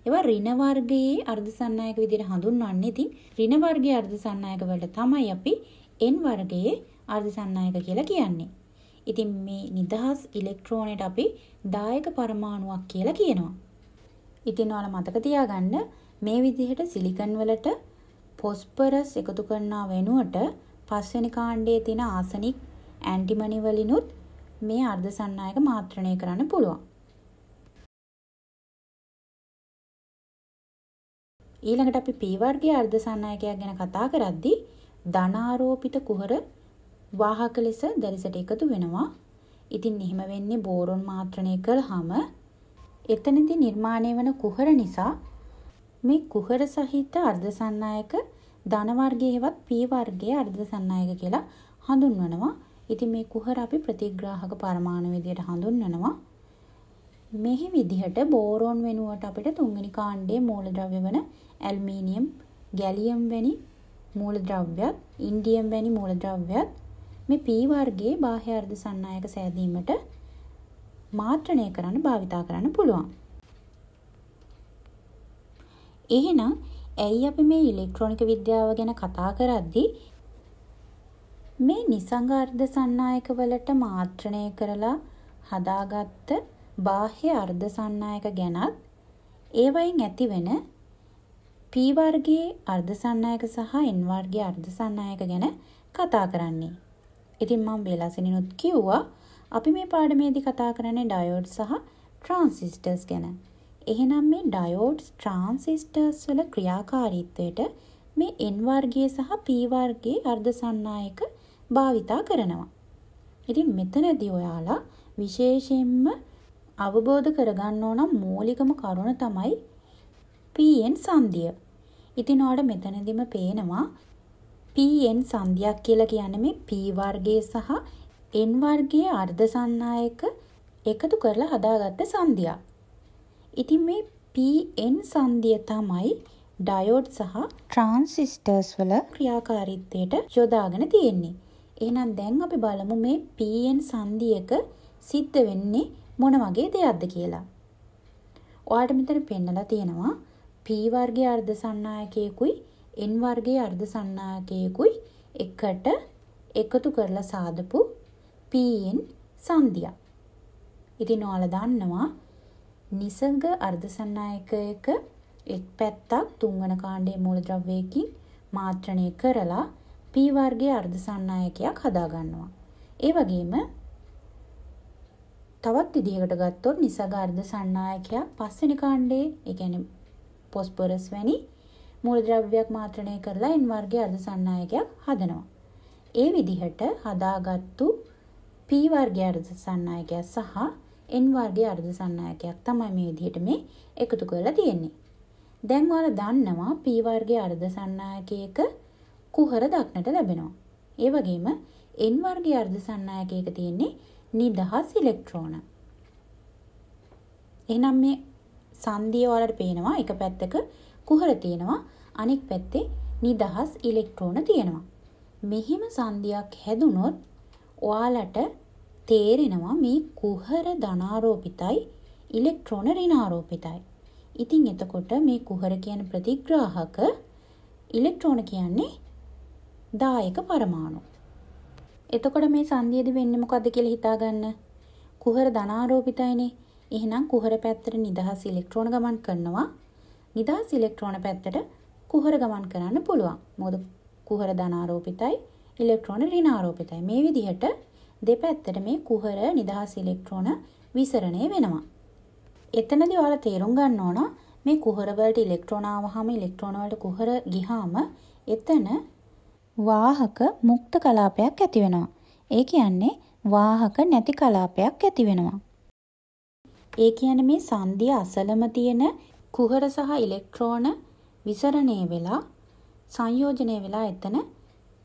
ඒවා ඍණ වර්ගයේ අර්ධසන්නායක විදිහට හඳුන්වන්නේ. ඉතින් ඍණ වර්ගයේ අර්ධසන්නායක වලට තමයි අපි n වර්ගයේ අර්ධසන්නායක කියලා කියන්නේ. ඉතින් මේ නිදහස් ඉලෙක්ට්‍රෝනයට අපි දායක පරමාණුවක් කියලා කියනවා. ඉතින් ඔයාලා මතක තියාගන්න මේ විදිහට සිලිකන් වලට ෆොස්පරස් එකතු කරනා වෙනුවට පස්වෙනි කාණ්ඩයේ තියෙන ආසනික් ඇන්ටිමනි වලිනුත් මේ අර්ධසන්නායක මාත්‍රණය කරන්න පුළුවන්. ඊළඟට අපි P වර්ගයේ අර්ධසන්නායකයක් ගැන කතා කරද්දී ධනාරෝපිත කුහර වාහක ලෙස දැරිසට එකතු වෙනවා. ඉතින් එහෙම වෙන්නේ බෝරොන් මාත්‍රණය කළාම එතනදී නිර්මාණය වන කුහර නිසා මේ කුහර සහිත අර්ධසන්නායක ධන වර්ගයේවත් P වර්ගයේ අර්ධසන්නායක කියලා හඳුන්වනවා. ඉතින් මේ කුහර අපි ප්‍රතිග්‍රාහක පරමාණු විදියට හඳුන්වනවා. මෙහි විදිහට බෝරොන් වෙනුවට අපිට තුන්වෙනි කාණ්ඩයේ මූලද්‍රව්‍ය වන ඇල්මීනියම්, ගැලියම් වැනි මූලද්‍රව්‍යත් ඉන්ඩියම් වැනි මූලද්‍රව්‍යත් මේ P වර්ගයේ බාහ්‍ය අර්ධ සන්නායක සෑදීමට මාත්‍රණය කරන්න භාවිතා කරන්න පුළුවන්. එහෙනම් ඇයි අපි මේ ඉලෙක්ට්‍රොනික විද්‍යාව ගැන කතා කරද්දී මේ නිසංගාර්ධ සන්නායක වලට මාත්‍රණය කරලා හදාගත්ත බාහ්‍ය අර්ධ සන්නායක ගැනත් ඒවයින් ඇතිවෙන P වර්ගයේ අර්ධ සන්නායක සහ N වර්ගයේ අර්ධ සන්නායක ගැන කතා කරන්නේ. ඉතින් මම වේලාසෙනිනුත් කිව්වා අපි මේ පාඩමේදී කතා කරන්නේ ඩයෝඩ් සහ ට්‍රාන්සිස්ටර්ස් ගැන. එහෙනම් මේ ඩයෝඩ්ස් ට්‍රාන්සිස්ටර්ස් වල ක්‍රියාකාරීත්වයට මේ N වර්ගයේ සහ P වර්ගයේ අර්ධ සන්නායක භාවිතා කරනවා. ඉතින් මෙතනදී ඔයාලා විශේෂයෙන්ම අවබෝධ කරගන්න ඕන මූලිකම කරුණ තමයි PN සංදිය. ඉතින් ඔයාලට මෙතනදිම පේනවා PN සංධියක් කියලා කියන්නේ මේ P වර්ගය සහ N වර්ගයේ අර්ධ සන්නායක එකතු කරලා හදාගත්ත සංධියක්. ඉතින් මේ PN සංධිය තමයි ඩයෝඩ් සහ ට්‍රාන්සිස්ටර්ස් වල ක්‍රියාකාරීත්වයට යොදාගෙන තියෙන්නේ. එහෙනම් දැන් අපි බලමු මේ PN සංධියක සිද්ධ වෙන්නේ මොන වගේ දෙයක්ද කියලා. ඔයාලට මෙතන පෙන්නලා තියෙනවා P වර්ගයේ අර්ධ සන්නායකයකුයි N වර්ගයේ අර්ධ සන්නායකයකුයි එකට එකතු කරලා සාදපු PN සංධියක්. ඉතින් ඔයාලා දන්නවා නිසංග අර්ධ සන්නායකයක එක් පැත්තක් තුන්වන කාණ්ඩයේ මූලද්‍රව්‍යයකින් මාත්‍රණය කරලා P වර්ගයේ අර්ධ සන්නායකයක් හදා ගන්නවා. ඒ වගේම තවත් විදිහකට ගත්තොත් නිසග අර්ධ සන්නායකයක් පස්වෙනි කාණ්ඩයේ ඒ කියන්නේ පොස්පොරස් වැනි මූලද්‍රව්‍යයක් මාත්‍රණය කරලා එන් වර්ගයේ අර්ධ සන්නායකයක් හදනවා. ඒ විදිහට හදාගත්තු P වර්ගයේ අර්ධ සන්නායකය සහ N වර්ගයේ අර්ධ සන්නායකයක් තමයි මේ විදිහට මේ එකතු කරලා තියෙන්නේ. දැන් ඔයාලා දන්නවා P වර්ගයේ අර්ධ සන්නායකයක කුහර දක්නට ලැබෙනවා. ඒ වගේම N වර්ගයේ අර්ධ සන්නායකයක තියෙන්නේ නිදහස් ඉලෙක්ට්‍රෝන. එහෙනම් මේ සන්ධිය ඔයාලට පේනවා එක පැත්තක කුහර තියෙනවා අනෙක් පැත්තේ නිදහස් ඉලෙක්ට්‍රෝන තියෙනවා. මෙහිම සන්ධියක් හැදුනොත් ඔයාලට තේරෙනවා මේ කුහර ධනාරෝපිතයි ඉලෙක්ට්‍රෝන ඍණාරෝපිතයි. ඉතින් එතකොට මේ කුහර කියන ප්‍රතිග්‍රාහක ඉලෙක්ට්‍රෝන කියන්නේ දායක පරමාණු. එතකොට මේ සංදීයද වෙන්නේ මොකද්ද කියලා හිතාගන්න. කුහර ධනාරෝපිතයිනේ. එහෙනම් කුහර පැත්තට නිදහස් ඉලෙක්ට්‍රෝන ගමන් කරනවා. නිදහස් ඉලෙක්ට්‍රෝන පැත්තට කුහර ගමන් කරන්න පුළුවන්. මොකද කුහර ධනාරෝපිතයි ඉලෙක්ට්‍රෝන ඍණාරෝපිතයි. මේ විදිහට දෙපැත්තට මේ කුහර නිදහස් ඉලෙක්ට්‍රෝන විසරණය වෙනවා. එතනදී ඔයාලා තේරුම් ගන්න ඕන මේ කුහර වලට ඉලෙක්ට්‍රෝන ආවහම ඉලෙක්ට්‍රෝන වලට කුහර ගිහාම එතන වාහක මුක්ත කලාපයක් ඇති වෙනවා. ඒ කියන්නේ වාහක නැති කලාපයක් ඇති වෙනවා. ඒ කියන්නේ මේ සංධිය අසලම තියෙන කුහර සහ ඉලෙක්ට්‍රෝන විසරණය වෙලා සංයෝජනය වෙලා එතන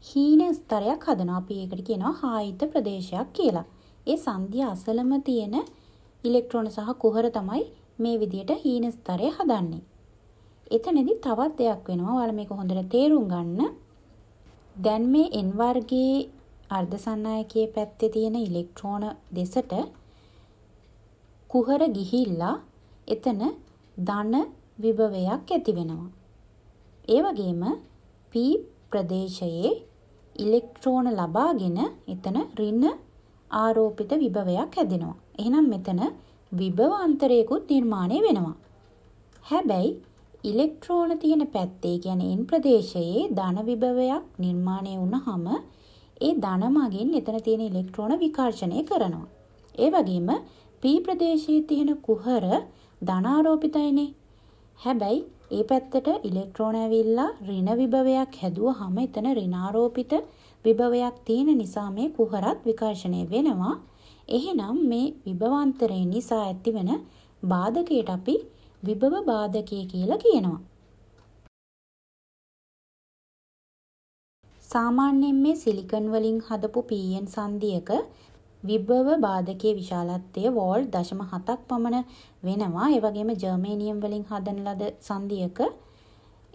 හීන ස්තරයක් හදනවා. අපි ඒකට කියනවා හායිත ප්‍රදේශයක් කියලා. ඒ සංධිය අසලම තියෙන ඉලෙක්ට්‍රෝන සහ කුහර තමයි මේ විදියට හීන ස්තරය හදන්නේ. එතනදි තවත් දෙයක් වෙනවා. ඔයාලා මේක හොඳට තේරුම් ගන්න. දැන් මේ n වර්ගයේ අර්ධසන්නායකයේ පැත්තේ තියෙන ඉලෙක්ට්‍රෝන දෙසට කුහර ගිහිල්ලා එතන ධන විභවයක් ඇති වෙනවා. ඒ වගේම P ප්‍රදේශයේ ඉලෙක්ට්‍රෝන ලබාගෙන එතන ඍණ ආරෝපිත විභවයක් හැදෙනවා. එහෙනම් මෙතන විභව අන්තරයකුත් නිර්මාණය වෙනවා. හැබැයි ඉලෙක්ට්‍රෝන තියෙන පැත්තේ කියන්නේ N ප්‍රදේශයේ ධන විභවයක් නිර්මාණය වුණාම ඒ ධන මගින් එතන තියෙන ඉලෙක්ට්‍රෝන විකර්ෂණය කරනවා. ඒ වගේම පී ප්‍රදේශයේ තියෙන කුහර ධනාරෝපිතයිනේ. හැබැයි ඒ පැත්තට ඉලෙක්ට්‍රෝන ඇවිල්ලා ඍණ විභවයක් හැදුවහම එතන ඍණාරෝපිත විභවයක් තියෙන නිසා මේ කුහරත් විකර්ෂණය වෙනවා. එහෙනම් මේ විභවාන්තරය නිසා ඇතිවන බාධකයට අපි විභව බාධකය කියලා කියනවා. සාමාන්‍යයෙන් මේ සිලිකන් වලින් හදපු පීයෙන් සන්ධියක විභව බාධකයේ විශාලත්වය වෝල් දශම හතක් පමණ වෙනවා. ඒ වගේම ජර්මේනියම් වලින් හදන ලද සන්ධියක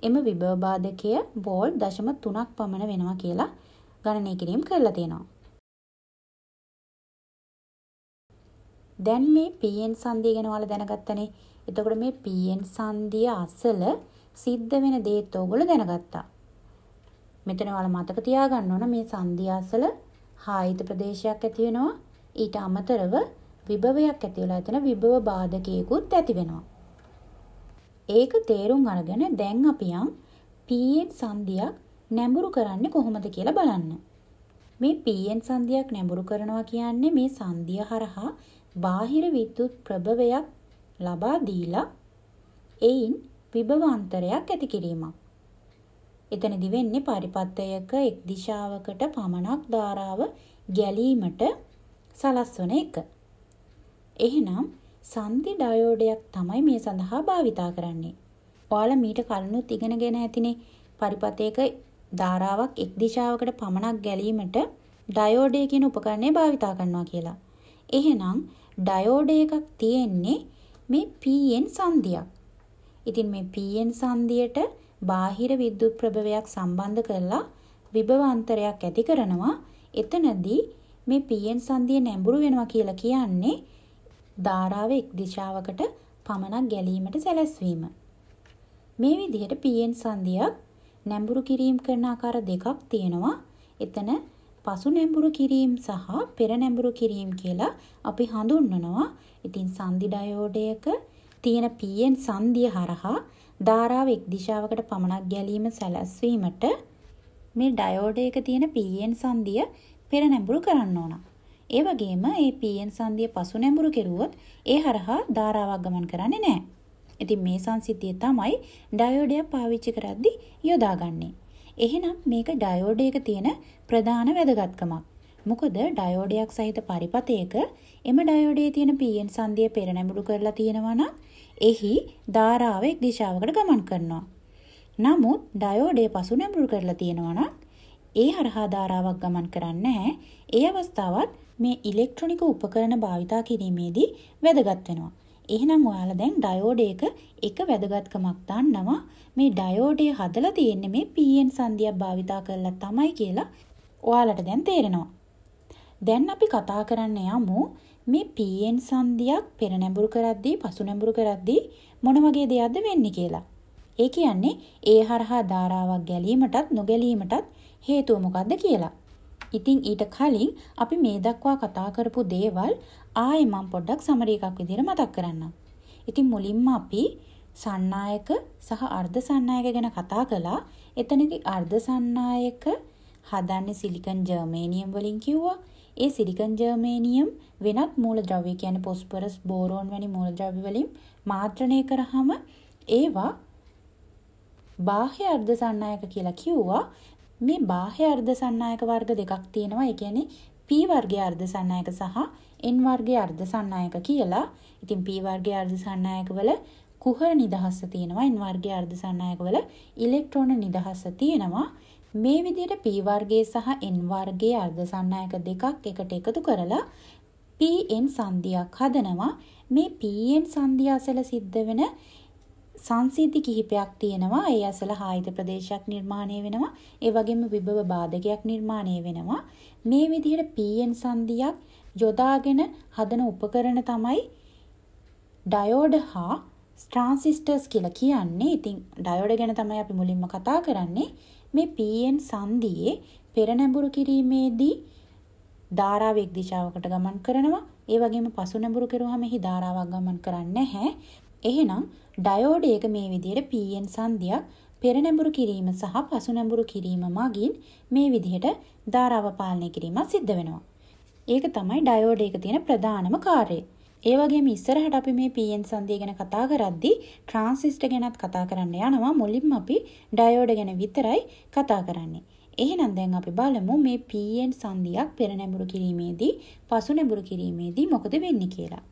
එම විභව බාධකය වෝල් දශම තුනක් පමණ වෙනවා කියලා ගණනය කිරීම කරලා තියෙනවා. දැන් මේ PN සංධිය ගැන ඔයාලා දැනගත්තනේ. එතකොට මේ PN සංධිය අසල සිද්ධ වෙන දේත් ඕගොල්ලෝ දැනගත්තා. මෙතන ඔයාලා මතක තියාගන්න ඕන මේ සංධිය අසල හායිත ප්‍රදේශයක් ඇති වෙනවා. ඊට අමතරව විභවයක් ඇති වෙලා එතන විභව බාධකයකුත් ඇති වෙනවා. ඒක තේරුම් අරගෙන දැන් අපි යම් පීඑන් සංදියක් නැඹුරු කරන්නේ කොහොමද කියලා බලන්න. මේ පීඑන් සංදියක් නැඹුරු කරනවා කියන්නේ මේ සංදිය හරහා බාහිර විද්‍යුත් ප්‍රභවයක් ලබා දීලා එයින් විභව අන්තරයක් ඇති කිරීමක්. එතනදි වෙන්නේ පරිපත්තයක එක් දිශාවකට පමණක් ධාරාව ගැලීමට සලස්වන එක. එහෙනම් සන්ධි ඩයෝඩයක් තමයි මේ සඳහා භාවිතා කරන්නේ. ඔයාලා මීට කලිනුත් ඉගෙනගෙන ඇතිනේ පරිපතයක ධාරාවක් එක් දිශාවකට පමණක් ගැලීමට ඩයෝඩය කියන උපකරණය භාවිතා කරනවා කියලා. එහෙනම් ඩයෝඩ එකක් තියෙන්නේ මේ පීෙන් සන්ධියක්. ඉතින් මේ පීෙන් සන්ධියට බාහිර විද්‍යුත් ප්‍රභවයක් සම්බන්ධ කරලා විභවාන්තරයක් ඇති කරනවා. එතනදී මේ පීයෙන් සංදිය නැඹුරු වෙනවා කියලා කියන්නේ ධාරාව එක් දිශාවකට පමණක් ගැලීමට සැලැස්වීම. මේ විදිහට පීයෙන් සංදියක් නැඹුරු කිරීම කරන ආකාර දෙකක් තියෙනවා. එතන පසු නැඹුරු කිරීම සහ පෙර නැඹුරු කිරීම කියලා අපි හඳුන්වනවා. ඉතින් සංදි ඩයෝඩයක තියෙන පීයෙන් සංදිය හරහා ධාරාව එක් දිශාවකට පමණක් ගැලීම සැලැස්වීමට මේ ඩයෝඩ් එක තියෙන PN සංදිය පෙර නැඹුරු කරන්න ඕන. ඒ වගේම මේ PN සංදිය පසු නැඹුරු කෙරුවොත් ඒ හරහා ධාරාවක් ගමන් කරන්නේ නැහැ. ඉතින් මේ සංසිද්ධිය තමයි ඩයෝඩය පාවිච්චි කරද්දී යොදාගන්නේ. එහෙනම් මේක ඩයෝඩ් එක තියෙන ප්‍රධාන වැදගත්කමක්. මොකද ඩයෝඩයක් සහිත පරිපථයක එම ඩයෝඩේ තියෙන PN සංදිය පෙර නැඹුරු කරලා තියෙනවා නම් එහි ධාරාව එක් දිශාවකට ගමන් කරනවා. නමුත් ඩයෝඩේ පසු නැඹුරු කරලා තියෙනවා නම් ඒ හරහා ධාරාවක් ගමන් කරන්නේ නැහැ. ඒ අවස්ථාවත් මේ ඉලෙක්ට්‍රොනික උපකරණ භාවිතා කිරීමේදී වැදගත් වෙනවා. එහෙනම් ඔයාලා දැන් ඩයෝඩ් එක එක වැදගත්කමක් දන්නවා. මේ ඩයෝඩේ හදලා තියෙන්නේ මේ PN සංදියක් භාවිතා කරලා තමයි කියලා ඔයාලට දැන් තේරෙනවා. දැන් අපි කතා කරන්න යමු මේ පීයෙන් සංදියක් පෙර නැඹුරු කරද්දී පසු නැඹුරු කරද්දී මොන වගේ දෙයක්ද වෙන්නේ කියලා. ඒ කියන්නේ ඒ හරහා ධාරාවක් ගැලීමටත් නොගැලීමටත් හේතුව මොකක්ද කියලා. ඉතින් ඊට කලින් අපි මේ දක්වා කතා කරපු දේවල් ආයේ මම පොඩ්ඩක් සමරි එකක් විදිහට මතක් කරන්නම්. ඉතින් මුලින්ම අපි සන්නායක සහ අර්ධ සන්නායක ගැන කතා කළා. එතනදී අර්ධ සන්නායක හදන්නේ සිලිකන් ජර්මේනියම් වලින් කිව්වා. ඒ සිලිකන් ජර්මේනියම් වෙනත් මූලද්‍රව්‍ය කියන්නේ පොස්පරස් බෝරෝන් වැනි මූලද්‍රව්‍ය වලින් මාත්‍රණය කරාම ඒවා බාහ්‍ය අර්ධ සන්නායක කියලා කිව්වා මේ බාහ්‍ය අර්ධ සන්නායක වර්ග දෙකක් තියෙනවා ඒ කියන්නේ P වර්ගයේ අර්ධ සන්නායක සහ N වර්ගයේ අර්ධ සන්නායක කියලා ඉතින් P වර්ගයේ අර්ධ සන්නායක වල කුහ නිදහස තියෙනවා N වර්ගයේ අර්ධ සන්නායක වල ඉලෙක්ට්‍රෝන නිදහස තියෙනවා මේ විදිහට p වර්ගයේ සහ n වර්ගයේ අර්ධසන්නායක දෙකක් එකට එකතු කරලා pn සංධියක් හදනවා. මේ pn සංධිය අසල සිද්ධ වෙන සංසිද්ධි කිහිපයක් තියෙනවා. ඒ අසල හායිත ප්‍රදේශයක් නිර්මාණය වෙනවා. ඒ වගේම විභව බාධකයක් නිර්මාණය වෙනවා. මේ විදිහට pn සංධියක් යොදාගෙන හදන උපකරණ තමයි ඩයෝඩ් හා ට්‍රාන්සිස්ටර්ස් කියලා කියන්නේ. ඉතින් ඩයෝඩ ගැන තමයි අපි මුලින්ම කතා කරන්නේ. මේ PN සන්ධියේ පෙරනැඹුරු කිරීමේදී ධාරාව එක් දිශාවකට ගමන් කරනවා. ඒ වගේම පසුනැඹුරු කෙරුවාම එහි ධාරාවක් ගමන් කරන්නේ නැහැ. එහෙනම් ඩයෝඩ් එක මේ විදිහට PN සන්ධියක් පෙරනැඹුරු කිරීම සහ පසුනැඹුරු කිරීම මගින් මේ විදිහට ධාරාව පාලනය කිරීම සිද්ධ වෙනවා. ඒක තමයි ඩයෝඩ් එක තියෙන ප්‍රධානම කාර්යය. ඒ වගේම ඉස්සරහට අපි මේ PN සංදිය ගැන කතා කරද්දී ට්‍රාන්සිස්ටර් ගැනත් කතා කරන්න යනවා. මුලින්ම අපි ඩයෝඩ් ගැන විතරයි කතා කරන්නේ. එහෙනම් දැන් අපි බලමු මේ PN සංදියක් පෙර නැඹුරු කිරීමේදී පසු නැඹුරු කිරීමේදී මොකද වෙන්නේ කියලා.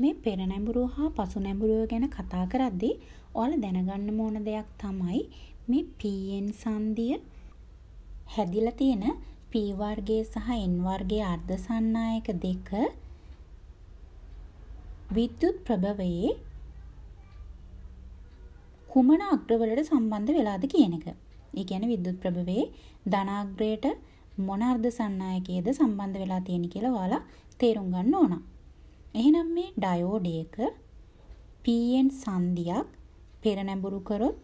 මේ පෙර නැඹුරු හා පසු නැඹුරුව ගැන කතා කරද්දී ඔයාලා දැනගන්න ඕන දෙයක් තමයි මේ PN සංදිය හැදිලා තියෙන p වර්ගය සහ n වර්ගය අර්ධ සන්නායක දෙක විද්‍යුත් ප්‍රභවයේ කුමන අග්‍රවලට සම්බන්ධ වෙලාද කියන එක. ඒ කියන්නේ විද්‍යුත් ප්‍රභවයේ ධනාග්‍රයට මොන අර්ධ සන්නායකයේද සම්බන්ධ වෙලා තියෙන්නේ කියලා ඔයාලා තේරුම් ගන්න ඕන. එහෙනම් මේ ඩයෝඩ් එක PN සංදියක් පෙර නැඹුරු කරොත්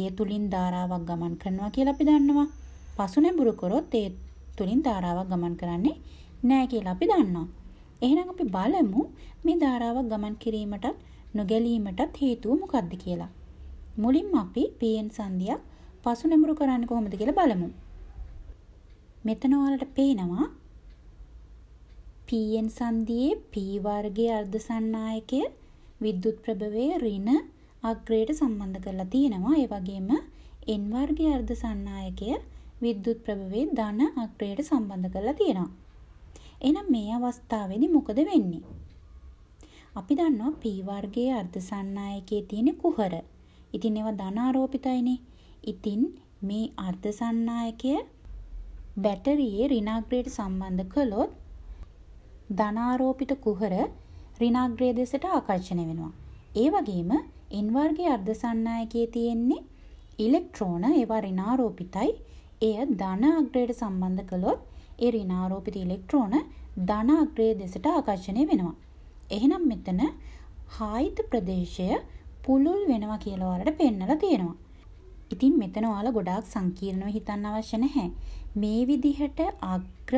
ඒ තුලින් ධාරාවක් ගමන් කරනවා කියලා අපි දන්නවා. පසු නැඹුරු කරොත් ඒ තුළින් ධාරාවක් ගමන් කරන්නේ නෑ කියලා අපි දන්නවා. එහෙනම් අපි බලමු මේ ධාරාවක් ගමන් කිරීමටත් නොගැලීමටත් හේතුව මොකක්ද කියලා. මුලින්ම අපි PN සංදියක් පසු නැඹුරු කරන්නේ කොහොමද කියලා බලමු. මෙතන ඔයාලට පේනවා PN සංදියේ P වර්ගයේ අර්ධ සන්නායකය විද්‍යුත් ප්‍රභවය ඍණ අග්‍රයට සම්බන්ධ කරලා තියෙනවා. ඒ වගේම N වර්ගයේ අර්ධ සන්නායකය විද්‍යුත් ප්‍රභවයේ ධන අග්‍රයට සම්බන්ධ කරලා තියෙනවා. එහෙනම් මේ අවස්ථාවේදී මොකද වෙන්නේ? අපි දන්නවා p වර්ගයේ අර්ධ සන්නායකයේ තියෙන කුහර. ඉතින් ඒවා ධනාරෝපිතයිනේ. ඉතින් මේ අර්ධ සන්නායකය බැටරියේ ඍණාග්‍රයට සම්බන්ධ කළොත් ධනාරෝපිත කුහර ඍණාග්‍රය දෙසට ආකර්ෂණය වෙනවා. ඒ වගේම n වර්ගයේ අර්ධ සන්නායකයේ තියෙන්නේ ඉලෙක්ට්‍රෝන ඒවා ඍණාරෝපිතයි. එය ධන අග්‍රයට සම්බන්ධ කළොත් ඒ ඍණාරෝපිත ඉලෙක්ට්‍රෝන ධන අග්‍රය දෙසට ආකර්ෂණය වෙනවා. එහෙනම් මෙතන හායිත ප්‍රදේශය පුළුල් වෙනවා කියලා ඔයාලට පෙන්නලා තියෙනවා. ඉතින් මෙතන ඔයාලා ගොඩාක් සංකීර්ණව හිතන්න අවශ්‍ය නැහැ. මේ විදිහට අග්‍ර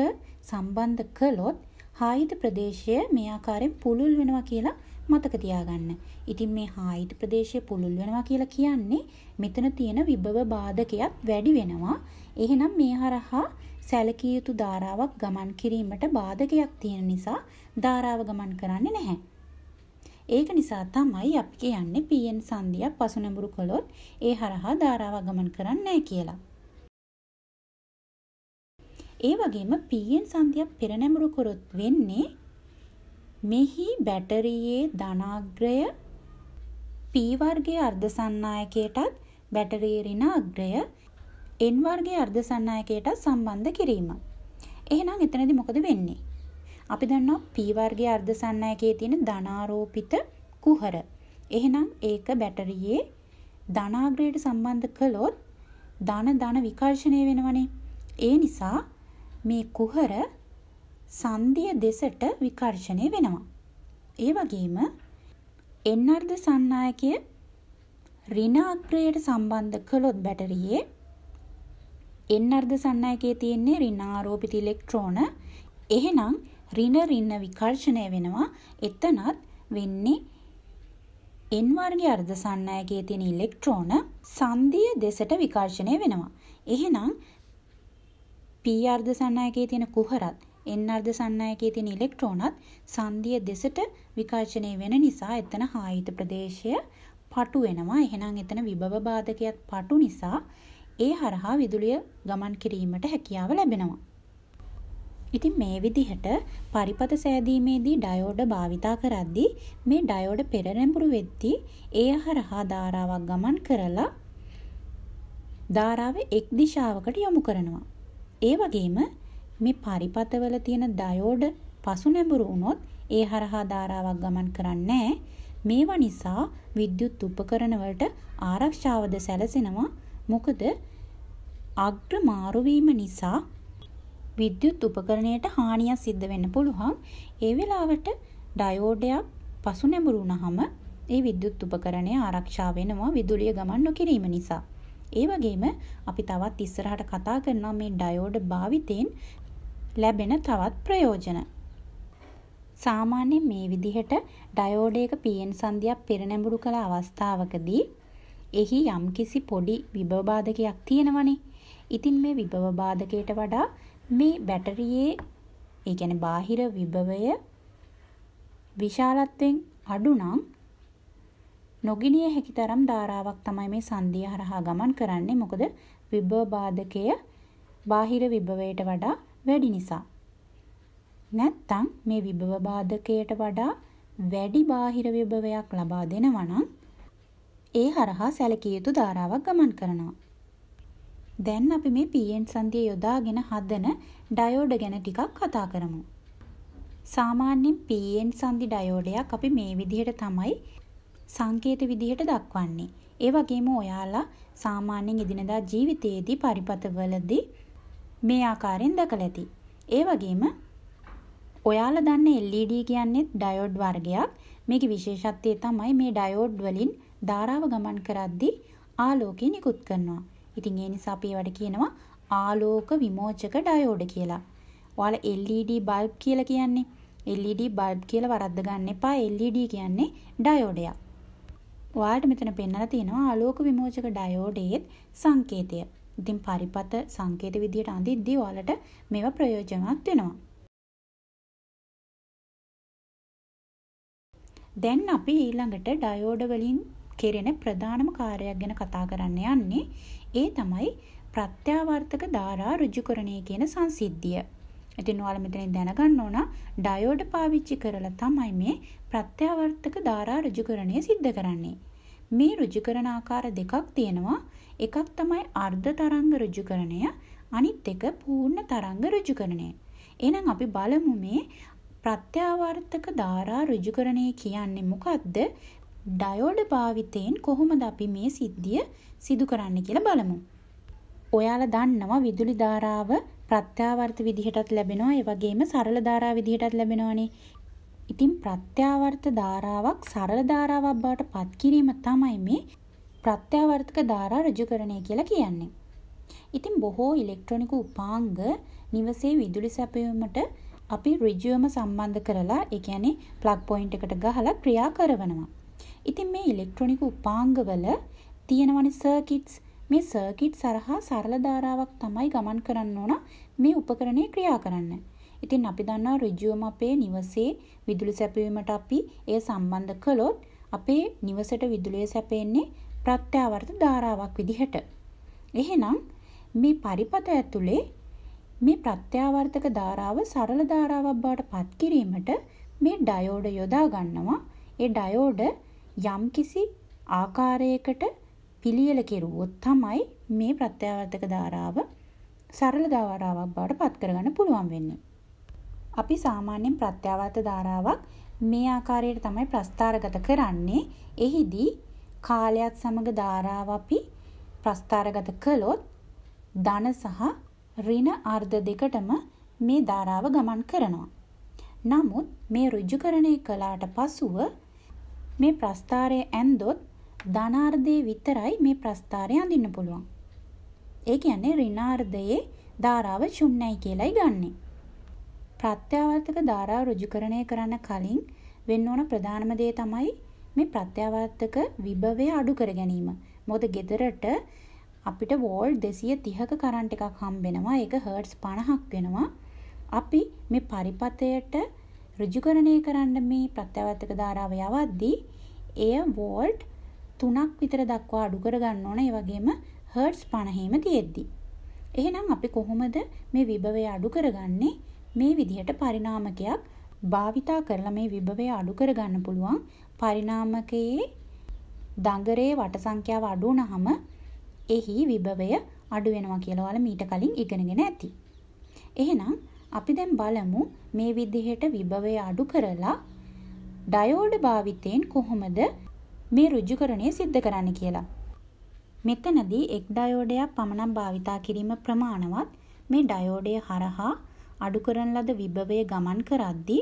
සම්බන්ධ කළොත් හායිත ප්‍රදේශය මේ ආකාරයෙන් පුළුල් වෙනවා කියලා මතක තියාගන්න. ඉතින් මේ හායිත ප්‍රදේශය පුළුල් වෙනවා කියලා කියන්නේ මෙතන තියෙන විභව බාධකයක් වැඩි වෙනවා. එහෙනම් මේ හරහා සැලකිය යුතු ධාරාවක් ගමන් කිරීමට බාධකයක් තියෙන නිසා ධාරාව ගමන් කරන්නේ නැහැ. ඒක නිසා තමයි අපි කියන්නේ PN සංදියක් පසුනඹුරු කළොත් ඒ හරහා ධාරාව ගමන් කරන්නේ නැහැ කියලා. ඒ වගේම පීයෙන් සන්ධියක් පෙරනැමුරු කරොත් වෙන්නේ මෙහි බැටරියේ ධනාග්‍රය P වර්ගයේ අර්ධසන්නායකයටත් බැටරියේ ඍණාග්‍රය n වර්ගයේ අර්ධ සන්නායකයට සම්බන්ධ කිරීම. එහෙනම් එතනදී මොකද වෙන්නේ? අපි දන්නවා p වර්ගයේ අර්ධ සන්නායකයේ තියෙන ධනාරෝපිත කුහර. එහෙනම් ඒක බැටරියේ ධනාග්‍රයට සම්බන්ධ කළොත් ධන ධන විකර්ෂණය වෙනවනේ. ඒ නිසා මේ කුහර සංදිය දෙසට විකර්ෂණය වෙනවා. ඒ වගේම n අර්ධ සන්නායකය ඍණාග්‍රයට සම්බන්ධ කළොත් බැටරියේ N අර්ධ සන්නායකයේ තියෙන්නේ ඍණ ආරෝපිත ඉලෙක්ට්‍රෝන. එහෙනම් ඍණ ඍණ විකර්ෂණය වෙනවා. එතනත් වෙන්නේ n වර්ගයේ අර්ධ සන්නායකයේ තියෙන ඉලෙක්ට්‍රෝන සංධිය දෙසට විකර්ෂණය වෙනවා. එහෙනම් p අර්ධ සන්නායකයේ තියෙන කුහරත් n අර්ධ සන්නායකයේ තියෙන ඉලෙක්ට්‍රෝනත් සංධිය දෙසට විකර්ෂණය වෙන නිසා එතන හායිත ප්‍රදේශය පටු වෙනවා. එහෙනම් එතන විභව බාධකයක් පටු නිසා ඒ හරහා විදුලිය ගමන් කිරීමට හැකියාව ලැබෙනවා. ඉතින් මේ විදිහට පරිපත සෑදීමේදී ඩයෝඩ භාවිතා කරද්දී මේ ඩයෝඩ පෙරනැඹුරු වෙද්දී ඒ හරහා ධාරාවක් ගමන් කරලා ධාරාව එක් දිශාවකට යොමු කරනවා. ඒ වගේම මේ පරිපතවල තියෙන ඩයෝඩ පසුනැඹුරු වුණොත් ඒ හරහා ධාරාවක් ගමන් කරන්නේ මේවා නිසා විද්‍යුත් උපකරණ වලට ආරක්ෂාවද සැලසෙනවා මොකද අග්‍ර මාරුවීම නිසා විද්‍යුත් උපකරණයට හානියක් සිද්ධ වෙන්න පුළුවන්. ඒ වෙලාවට ඩයෝඩයක් පසු නැඹුරුනහම ඒ විද්‍යුත් උපකරණය ආරක්ෂා වෙනවා විදුලිය ගමන් නොකිරීම නිසා. ඒ වගේම අපි තවත් ඉස්සරහට කතා කරනවා මේ ඩයෝඩ භාවිතයෙන් ලැබෙන තවත් ප්‍රයෝජන. සාමාන්‍යයෙන් මේ විදිහට ඩයෝඩයක PN සංදියක් පෙරනැඹුරු කළ අවස්ථාවකදී එහි යම්කිසි පොඩි විභව බාධකයක් තියෙනවනේ. ඉතින් මේ විභව බාධකයට වඩා මේ බැටරියේ ඒ කියන්නේ බාහිර විභවය විශාලත්වයෙන් අඩු නම් නොගිනිය හැකි තරම් ධාරාවක් තමයි මේ සංදිය හරහා ගමන් කරන්නේ. මොකද විභව බාධකය බාහිර විභවයට වඩා වැඩි නිසා. නැත්තම් මේ විභව බාධකයට වඩා වැඩි බාහිර විභවයක් ලබා දෙනවා නම් ඒ හරහා සැලකිය යුතු ධාරාවක් ගමන් කරනවා. දැන් අපි මේ PN සංධිය යොදාගෙන හදන ඩයෝඩ ගැන ටිකක් කතා කරමු. සාමාන්‍යයෙන් PN සංධි ඩයෝඩයක් අපි මේ විදිහට තමයි සංකේත විදිහට දක්වන්නේ. ඒ වගේම ඔයාලා සාමාන්‍යයෙන් එදිනදා ජීවිතයේදී පරිපතවලදී මේ ආකාරයෙන් දැකලා ඇති. ඒ වගේම ඔයාලා දන්න LED කියන්නේ ඩයෝඩ් වර්ගයක්. මේකේ විශේෂත්වය තමයි මේ ඩයෝඩ් වලින් ධාරාව ගමන් කරද්දී ආලෝකය නිකුත් කරනවා. ඉතින් ඒ නිසා අපි ඒවට කියනවා ආලෝක විමෝචක ඩයෝඩ් කියලා. ඔයාලා LED බල්බ් කියලා කියන්නේ LED බල්බ් කියලා වරද්ද ගන්න එපා. LED කියන්නේ ඩයෝඩයක්. ඔයාලට මෙතන පෙන්වලා තියෙනවා ආලෝක විමෝචක ඩයෝඩේත් සංකේතය. ඉතින් පරිපත සංකේත විදියට අඳිද්දී ඔයාලට මේවා ප්‍රයෝජනවත් වෙනවා. දැන් අපි ඊළඟට ඩයෝඩ වලින් කෙරෙන ප්‍රධානම කාර්යයක් ගැන කතා කරන්න යන්නේ ඒ තමයි ප්‍රත්‍යාවර්තක ධාරා ඍජුකරණය කියන සංසිද්ධිය. ඉතින් ඔයාලා මෙතනින් දැනගන්න ඕන ඩයෝඩ් පාවිච්චි කරලා තමයි මේ ප්‍රත්‍යාවර්තක ධාරා ඍජුකරණය සිද්ධ කරන්නේ. මේ ඍජුකරණ ආකාර දෙකක් තියෙනවා. එකක් තමයි අර්ධ තරංග ඍජුකරණය, අනිත් එක පූර්ණ තරංග ඍජුකරණය. එහෙනම් අපි බලමු මේ ප්‍රත්‍යාවර්තක ධාරා ඍජුකරණය කියන්නේ මොකක්ද? ඩයෝඩ භාවිතයෙන් කොහොමද අපි මේ සිද්ධිය සිදු කරන්න කියලා බලමු. ඔයාලා දන්නවා විදුලි ධාරාව ප්‍රත්‍යාවර්ත විදිහටත් ලැබෙනවා ඒ වගේම සරල ධාරා විදිහටත් ලැබෙනවානේ. ඉතින් ප්‍රත්‍යාවර්ත ධාරාවක් සරල ධාරාවක් බවට පත් කිරීම තමයි මේ ප්‍රත්‍යාවර්තක ධාරා ඍජුකරණය කියලා කියන්නේ. ඉතින් බොහෝ ඉලෙක්ට්‍රොනික උපාංග නිවසේ විදුලි සැපයීමට අපි ඍජුවම සම්බන්ධ කරලා ඒ කියන්නේ ප්ලග් පොයින්ට් එකට ගහලා ක්‍රියා කරනවා. ඉතින් මේ ඉලෙක්ට්‍රොනික උපාංගවල තියෙනවනි සර්කිට්ස් මේ සර්කිට් සරහා සරල ධාරාවක් තමයි ගමන් කරන්න ඕන මේ උපකරණය ක්‍රියා කරන්න. ඉතින් අපි දන්නා ඍජුවම අපේ නිවසේ විදුලි සැපයීමට අපි එය සම්බන්ධ කළොත් අපේ නිවසට විදුලිය සැපෙන්නේ ප්‍රත්‍යාවර්ත ධාරාවක් විදිහට. එහෙනම් මේ පරිපත ඇතුලේ මේ ප්‍රත්‍යාවර්තක ධාරාව සරල ධාරාවක් බවට පත් කිරීමට මේ ඩයෝඩ යොදා ගන්නවා. ඒ ඩයෝඩ යම්කිසි ආකාරයකට පිළියෙල කෙරුවොත් තමයි මේ ප්‍රත්‍යාවර්තක ධාරාව සරල ධාරාවක් බවට පත් කරගන්න පුළුවන් වෙන්නේ. අපි සාමාන්‍යයෙන් ප්‍රත්‍යාවර්ත ධාරාවක් මේ ආකාරයට තමයි ප්‍රස්ථාරගත කරන්නේ. එහිදී කාලයත් සමග ධාරාව අපි ප්‍රස්ථාරගත කළොත් ධන සහ ඍණ අර්ධ දෙකටම මේ ධාරාව ගමන් කරනවා. නමුත් මේ ඍජුකරණය කළාට පසුව මේ ප්‍රස්ථාරය ඇන්දොත් ධනාර්ධයේ විතරයි මේ ප්‍රස්ථාරය අඳින්න පුළුවන්. ඒ කියන්නේ ඍණාර්ධයේ ධාරාව ශුන්‍යයි කියලයි ගන්නෙ. ප්‍රත්‍යවර්තක ධාරාව ඍජුකරණය කරන්න කලින් වෙන්න ඕන ප්‍රධානම දේ තමයි මේ ප්‍රත්‍යවර්තක විභවය අඩු කර ගැනීම. මොකද gedarට අපිට වෝල් 230ක කරන්ට් එකක් හම්බ වෙනවා. ඒක හර්ට්ස් 50ක් වෙනවා. අපි මේ පරිපතයට ඍජුකරණය කරන්න මේ ප්‍රත්‍යවර්තක ධාරාව යවද්දී එය වෝල්ට් 3ක් විතර දක්වා අඩු කරගන්න ඕන. ඒ වගේම හර්ට්ස් 50ම තියෙද්දී. එහෙනම් අපි කොහොමද මේ විභවය අඩු කරගන්නේ? මේ විදිහට පරිණාමකයක් භාවිතා කරලා මේ විභවය අඩු කරගන්න පුළුවන්. පරිණාමකයේ දඟරේ වට සංඛ්‍යාව අඩු වුණාම එහි විභවය අඩු වෙනවා කියලා ඔයාලා මීට කලින් ඉගෙනගෙන ඇති. එහෙනම් අපි දැන් බලමු මේ විදිහට විභවය අඩු කරලා ඩයෝඩ් භාවිතයෙන් කොහොමද මේ ඍජුකරණය සිද්ධ කරන්න කියලා. මෙතනදී එක් ඩයෝඩයක් පමණක් භාවිතා කිරීම ප්‍රමාණවත් මේ ඩයෝඩය හරහා අඩු කරන ලද විභවය ගමන් කරද්දී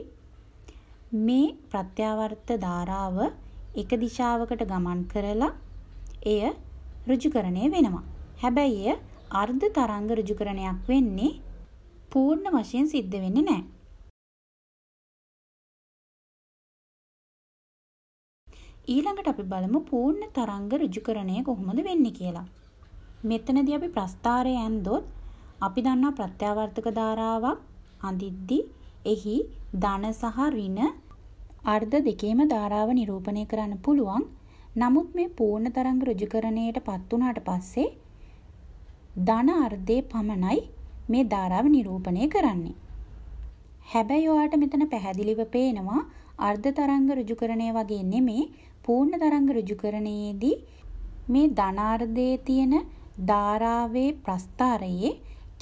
මේ ප්‍රත්‍යාවර්ත ධාරාව එක දිශාවකට ගමන් කරලා එය ඍජුකරණය වෙනවා. හැබැයි එය අර්ධ තරංග ඍජුකරණයක් වෙන්නේ පූර්ණ වශයෙන් සිද්ධ වෙන්නේ නැහැ. ඊළඟට අපි බලමු පූර්ණ තරංග ඍජුකරණය කොහොමද වෙන්නේ කියලා. මෙතනදී අපි ප්‍රස්ථාරය ඇන්දොත් අපි දන්නා ප්‍රත්‍යාවර්තක ධාරාවක් අඳිද්දී එහි ධන සහ ඍණ අර්ධ දෙකේම ධාරාව නිරූපණය කරන්න පුළුවන්. නමුත් මේ පූර්ණ තරංග ඍජුකරණයට පත් වුණාට පස්සේ ධන අර්ධයේ පමණයි මේ ධාරාව නිරූපණය කරන්නේ. හැබැයි ඔයාට මෙතන පැහැදිලිව පේනවා අර්ධ තරංග ඍජුකරණය වගේ නෙමේ පූර්ණ තරංග ඍජුකරණයේදී මේ ධනාර්ධයේ තියෙන ධාරාවේ ප්‍රස්ථාරයේ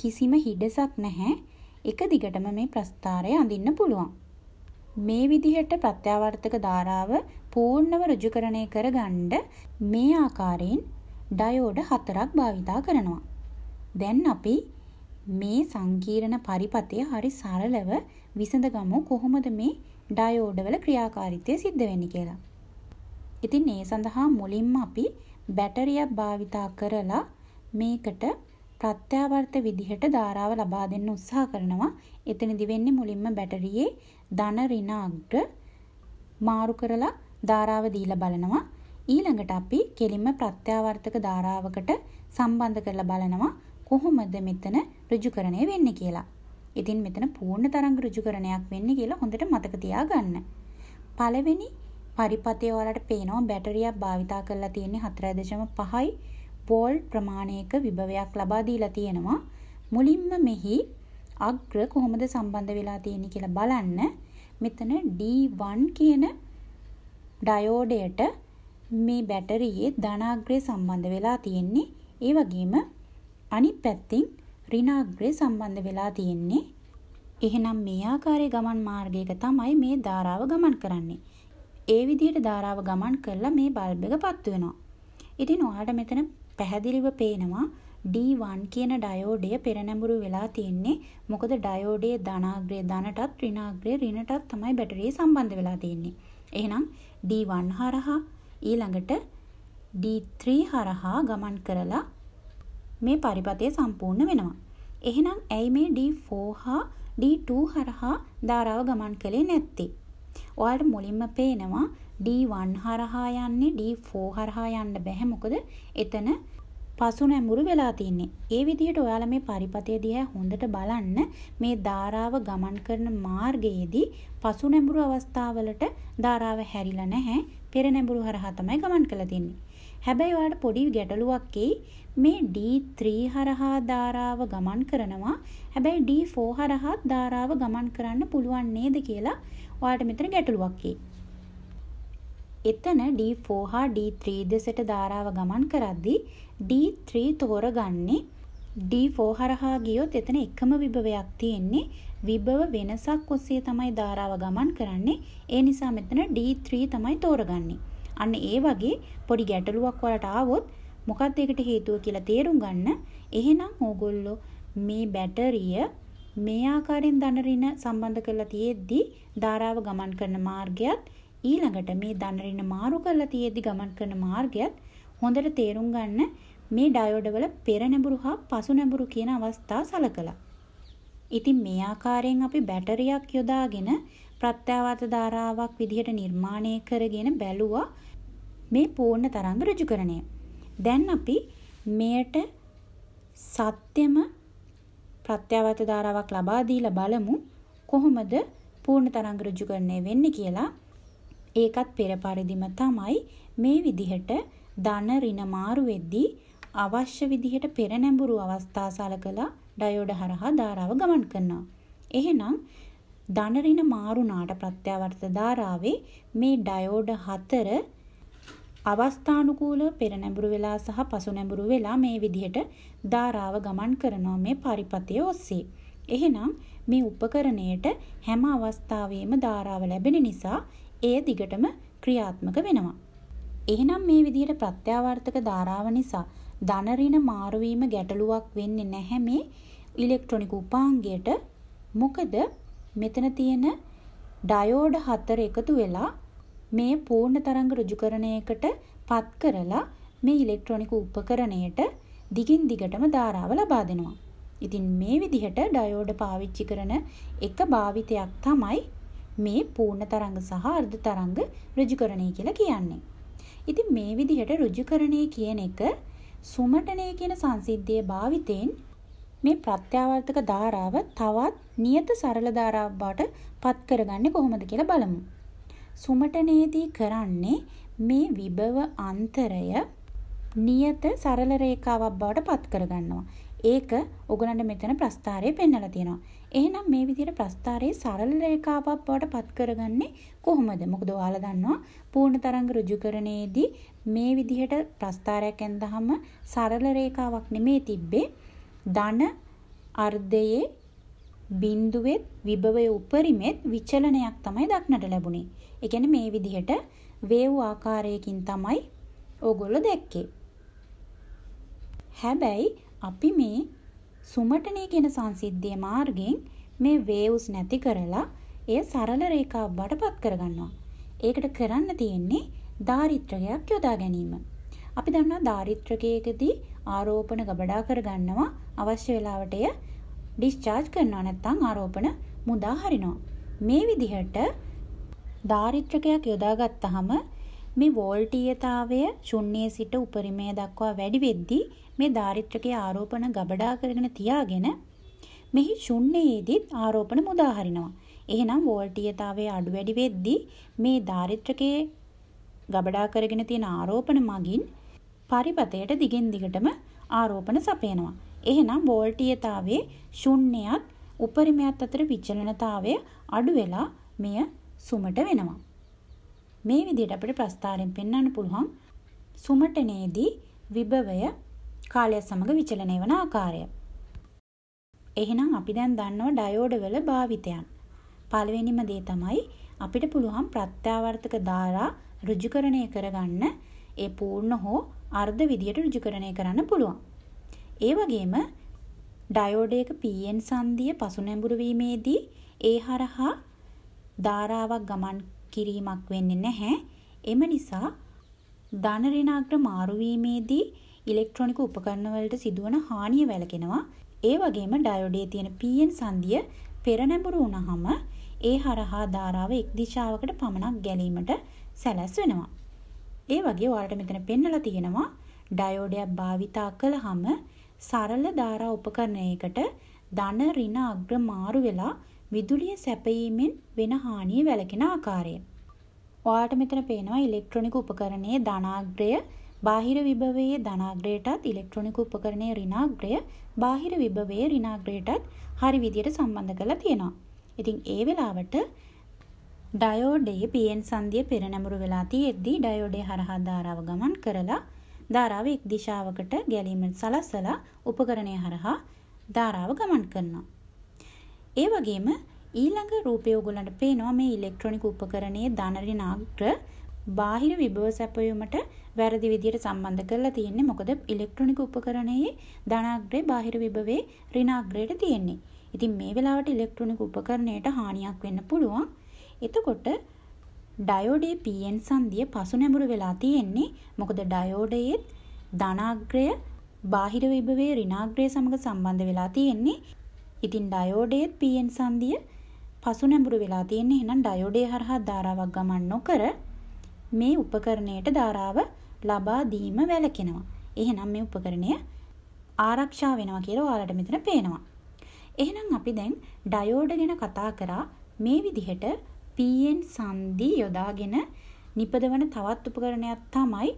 කිසිම හිඩසක් නැහැ. එක දිගටම මේ ප්‍රස්ථාරය අඳින්න පුළුවන්. මේ විදිහට ප්‍රත්‍යාවර්තක ධාරාව පූර්ණව ඍජුකරණය කරගන්න මේ ආකාරයෙන් ඩයෝඩ හතරක් භාවිතා කරනවා. දැන් අපි මේ සංකීර්ණ පරිපතය හරි සරලව විසඳගමු කොහොමද මේ ඩයෝඩවල ක්‍රියාකාරීත්වය සිද්ධ වෙන්නේ කියලා. ඉතින් ඒ සඳහා මුලින්ම අපි බැටරියක් භාවිතා කරලා මේකට ප්‍රත්‍යාවර්ත විදිහට ධාරාව ලබා දෙන්න උත්සාහ කරනවා. එතනදි වෙන්නේ මුලින්ම බැටරියේ ධන ඍණ අග්‍ර මාරු කරලා ධාරාව දීලා බලනවා. ඊළඟට අපි කෙලින්ම ප්‍රත්‍යාවර්තක ධාරාවකට සම්බන්ධ කරලා බලනවා. කොහොමද මෙතන ඍජුකරණය වෙන්නේ කියලා. ඉතින් මෙතන පූර්ණ තරංග ඍජුකරණයක් වෙන්නේ කියලා හොඳට මතක තියාගන්න. පළවෙනි පරිපථය ඔයාලට පේනවා බැටරියක් භාවිතා කරලා තියෙන්නේ 4.5යි වෝල්ට් ප්‍රමාණයක විභවයක් ලබා දීලා තියෙනවා. මුලින්ම මෙහි අග්‍ර කොහොමද සම්බන්ධ වෙලා තියෙන්නේ කියලා බලන්න. මෙතන D1 කියන ඩයෝඩයට මේ බැටරියේ ධනාග්‍රය සම්බන්ධ වෙලා තියෙන්නේ. ඒ වගේම අනිත් පැත්තින් ඍණාග්‍රේ සම්බන්ධ වෙලා තියෙන්නේ. එහෙනම් මේ ආකාරයේ ගමන් මාර්ගයක තමයි මේ ධාරාව ගමන් කරන්නේ. ඒ විදිහට ධාරාව ගමන් කරලා මේ බල්බ් එක පත් වෙනවා. ඉතින් ඔයාලට මෙතන පැහැදිලිව පේනවා D1 කියන ඩයෝඩය පෙරනැඹුරු වෙලා තියෙන්නේ මොකද ඩයෝඩේ ධනාග්‍රය ධනටත් ඍණාග්‍රය ඍණටත් තමයි බැටරිය සම්බන්ධ වෙලා තියෙන්නේ. එහෙනම් D1 හරහා ඊළඟට D3 හරහා ගමන් කරලා මේ පරිපථය සම්පූර්ණ වෙනවා. එහෙනම් ඇයි මේ D4 හා D2 හරහා ධාරාව ගමන් කළේ නැත්තේ? ඔයාලට මුලින්ම පේනවා D1 හරහා යන්නේ D4 හරහා යන්න බැහැ මොකද එතන පසු නැඹුරු වෙලා තින්නේ. ඒ විදිහට ඔයාලා මේ පරිපතය දිහා හොඳට බලන්න මේ ධාරාව ගමන් කරන මාර්ගයේදී පසු නැඹුරු අවස්ථාවලට ධාරාව හැරිලා නැහැ. පෙර නැඹුරු හරහා තමයි ගමන් කළ තින්නේ. හැබැයි ඔයාලට පොඩි ගැටලුවක් එයි. මේ D3 හරහා ධාරාව ගමන් කරනවා. හැබැයි D4 හරහා ධාරාව ගමන් කරන්න පුළුවන් නේද කියලා ඔයාලට මෙතන ගැටලුවක් එතන D4 හා D3 දෙසට ධාරාව ගමන් කරද්දී D3 තෝරගන්නේ D4 හරහා ගියොත් එතන එකම විභවයක් තියෙන්නේ විභව වෙනසක් ඔස්සේ තමයි ධාරාව ගමන් කරන්නේ ඒ නිසා මෙතන D3 තමයි තෝරගන්නේ අන්න ඒ වගේ පොඩි ගැටලුවක් වලට ආවොත් මොකක්ද ඒකට හේතුව කියලා තේරුම් ගන්න. එහෙනම් ඕගොල්ලෝ මේ බැටරිය මේ ආකාරයෙන් ධනරින සම්බන්ධ කරලා තියෙද්දි ධාරාව ගමන් කරන මාර්ගයත් ඊළඟට මේ ධනරින මාරු කරලා තියෙද්දි ගමන් කරන මාර්ගයත් හොඳට තේරුම් ගන්න මේ ඩයෝඩවල පෙර නැඹුරු හා පසු නැඹුරු කියන අවස්ථා සලකලා. ඉතින් මේ ආකාරයෙන් අපි බැටරියක් යොදාගෙන ප්‍රත්‍යාවත ධාරාවක් විදිහට නිර්මාණය කරගෙන බැලුවා මේ පූර්ණ තරංග ඍජුකරණය. දැන් අපි මෙයට සත්‍යම ප්‍රත්‍යවත ධාරාවක් ලබා දීලා බලමු කොහොමද පූර්ණ තරංග ඍජුකරණය වෙන්නේ කියලා. ඒකත් පෙර පරිදිම තමයි මේ විදිහට ධන ඍණ මාරු වෙද්දී අවශ්‍ය විදිහට පෙර නැඹුරු අවස්ථා සලකලා ඩයෝඩ හරහා ධාරාව ගමන් කරනවා. එහෙනම් ධන ඍණ මාරුණාට ප්‍රත්‍යවර්ත ධාරාවේ මේ ඩයෝඩ 4 අවස්ථානුකූලව පෙර නැඹුරු වෙලා සහ පසු නැඹුරු වෙලා මේ විදිහට ධාරාව ගමන් කරනවා මේ පරිපතය ඔස්සේ. එහෙනම් මේ උපකරණයට හැම අවස්ථාවේම ධාරාව ලැබෙන නිසා එය දිගටම ක්‍රියාත්මක වෙනවා. එහෙනම් මේ විදිහට ප්‍රත්‍යාවර්තක ධාරාව නිසා ධන ඍණ මාරු වීම ගැටලුවක් වෙන්නේ නැහැ මේ ඉලෙක්ට්‍රොනික උපාංගයට. මොකද මෙතන තියෙන ඩයෝඩ් හතර එකතු වෙලා මේ පූර්ණ තරංග ඍජුකරණයකට පත් කරලා මේ ඉලෙක්ට්‍රොනික උපකරණයට දිගින් දිගටම ධාරාව ලබා දෙනවා. ඉතින් මේ විදිහට ඩයෝඩ පාවිච්චි කරන එක භාවිතයක් තමයි මේ පූර්ණ තරංග සහ අර්ධ තරංග ඍජුකරණය කියලා කියන්නේ. ඉතින් මේ විදිහට ඍජුකරණය කියන එක සුමටණය කියන සංසිද්ධියේ භාවිතයෙන් මේ ප්‍රත්‍යාවර්තක ධාරාව තවත් නියත සරල ධාරාවක් බවට පත් කරගන්නේ කොහොමද කියලා බලමු. සුමටනේදී කරන්නේ මේ විභව අන්තරය නියත සරල රේඛාවක් බවට පත් කරගන්නවා. ඒක ඔගලන්ට මෙතන ප්‍රස්ථාරයේ පෙන්වලා තියෙනවා. එහෙනම් මේ විදිහට ප්‍රස්ථාරයේ සරල රේඛාවක් බවට පත් කරගන්නේ කොහොමද? මොකද ඔයාලා දන්නවා පූර්ණ තරංග ඍජුකරණයේදී මේ විදිහට ප්‍රස්ථාරයක් ඇඳහම සරල රේඛාවක් නෙමේ තිබ්බේ ධන අර්ධයේ බින්දුවෙත් විභවය උපරිමෙත් විචලනයක් තමයි දක්නට ලැබුණේ. ඒ කියන්නේ මේ විදිහට වේව් ආකාරයකින් තමයි ඕගොල්ලෝ දැක්කේ. හැබැයි අපි මේ සුමටනේ කියන සංසිද්ධියේ මාර්ගයෙන් මේ වේව්ස් නැති කරලා එය සරල රේඛාවක් බඩපත් කරගන්නවා. ඒකට කරන්න තියෙන්නේ ධාරිත්‍රයක් යොදා ගැනීම. අපි දන්නවා ධාරිත්‍රකයකදී ආරෝපණ ගබඩා කරගන්නවා අවශ්‍ය වෙලාවට එය ඩිස්චාර්ජ් කරනවා නැත්තං ආරෝපන මුදා හරිනවා. මේ විදිහට ධාරිත්‍රකයක් යොදාගත්තහම මේ වෝල්ටීයතාවය ශුන්‍යයේ සිට උපරිමය දක්වා වැඩි වෙද්දී මේ ධාරිත්‍රකයේ ආරෝපණ ගබඩා කරගෙන තියාගෙන මෙහි ශුන්‍යයේදීත් ආරෝපණ මුදා හරිනවා. එහෙනම් වෝල්ටීයතාවය අඩු වැඩි වෙද්දී මේ ධාරිත්‍රකයේ ගබඩා කරගෙන තියෙන ආරෝපණ මගින් පරිපතයට දිගින් දිගටම ආරෝපණ සපයනවා. එහෙනම් වෝල්ටීයතාවයේ ශුන්‍යයත් උපරිමයත් අතර විචලනතාවය අඩු වෙලා මෙය සුමට වෙනවා. මේ විදිහට අපිට ප්‍රස්ථාරයෙන් පෙන්වන්න පුළුවන් සුමටනේදී විභවය කාලය සමග විචලනය වන ආකාරය. එහෙනම් අපි දැන් දන්නව ඩයෝඩ් වල භාවිතයන්. පළවෙනිම දේ තමයි අපිට පුළුවන් ප්‍රත්‍යාවර්තක ධාරා ඍජුකරණය කරගන්න ඒ පූර්ණ හෝ අර්ධ විදියට ඍජුකරණය කරන්න පුළුවන්. ඒ වගේම ඩයෝඩයක පීයෙන් සන්ධිය පසුනැඹුරු වීමේදී ඒ හරහා ධාරාවක් ගමන් කිරීමක් වෙන්නේ නැහැ. එම නිසා ධන ඍණාග්‍ර මාරු වීමේදී ඉලෙක්ට්‍රොනික උපකරණ වලට සිදුවන හානිය වැළකෙනවා. ඒ වගේම ඩයෝඩයේ තියෙන පීයෙන් සන්ධිය පෙරනැඹුරු වුණාම ඒ හරහා ධාරාව එක් දිශාවකට පමණක් ගැලීමට සැලැස් වෙනවා. ඒ වගේ ඔයාලට මෙතන පෙන්නලා තියෙනවා ඩයෝඩයක් භාවිතා කළාම සරල ධාරා උපකරණයකට ධන ඍණ අග්‍ර මාරු වෙලා විදුලිය සැපයීමෙන් වෙන හානිය වැළකෙන ආකාරය. ඔයාට මෙතන පේනවා ඉලෙක්ට්‍රොනික උපකරණයේ ධනාග්‍රය බාහිර විභවයේ ධනාග්‍රයටත් ඉලෙක්ට්‍රොනික උපකරණයේ ඍණාග්‍රය බාහිර විභවයේ ඍණාග්‍රයටත් හරි විදියට සම්බන්ධ කරලා තියෙනවා. ඉතින් ඒ වෙලාවට ඩයෝඩේ PN සංදිය පෙරනැඹුරු වෙලා තියෙද්දී ඩයෝඩේ හරහා ධාරාව ගමන් කරලා ධාරාව එක් දිශාවකට ගැලීමෙන් සලස්සලා උපකරණය හරහා ධාරාව ගමන් කරනවා. ඒ වගේම ඊළඟ රූපය ඔයගොල්ලන්ට පේනවා මේ ඉලෙක්ට්‍රොනික උපකරණයේ ධන ඍණාග්‍ර බාහිර විභව සැපයීමට වැරදි විදියට සම්බන්ධ කරලා තියෙන්නේ මොකද ඉලෙක්ට්‍රොනික උපකරණයේ ධනාග්‍රේ බාහිර විභවයේ ඍණාග්‍රයට තියෙන්නේ. ඉතින් මේ වෙලාවට ඉලෙක්ට්‍රොනික උපකරණයට හානියක් වෙන්න පුළුවන්. එතකොට ඩයෝඩේ පීෙන් සන්දිය පසු නැඹුරු වෙලා තියෙන්නේ මොකද ඩයෝඩයේත් ධනාග්‍රය බාහිර විභවය රිනාග්‍රය සමඟ සම්බන්ධ වෙලා තියෙන්නේ ඉතින් ඩයෝඩේත් පීෙන් සන්දිය පසු නැඹුරු වෙලා තියෙන්නේ එහෙනම් ඩයෝඩේ හරහා ධාරාවක් ගමන් නොකර මේ උපකරණයට ධාරාව ලබා දීම වැළකෙනවා. එහෙනම් මේ උපකරණය ආරක්ෂා වෙනවා කියලා ඔයාලට මෙතන පේනවා. එහෙනම් අපි දැන් ඩයෝඩ ගැන කතා කරා මේ විදිහට පීයෙන් සන්ධි යොදාගෙන නිපදවන තවත් උපකරණයක් තමයි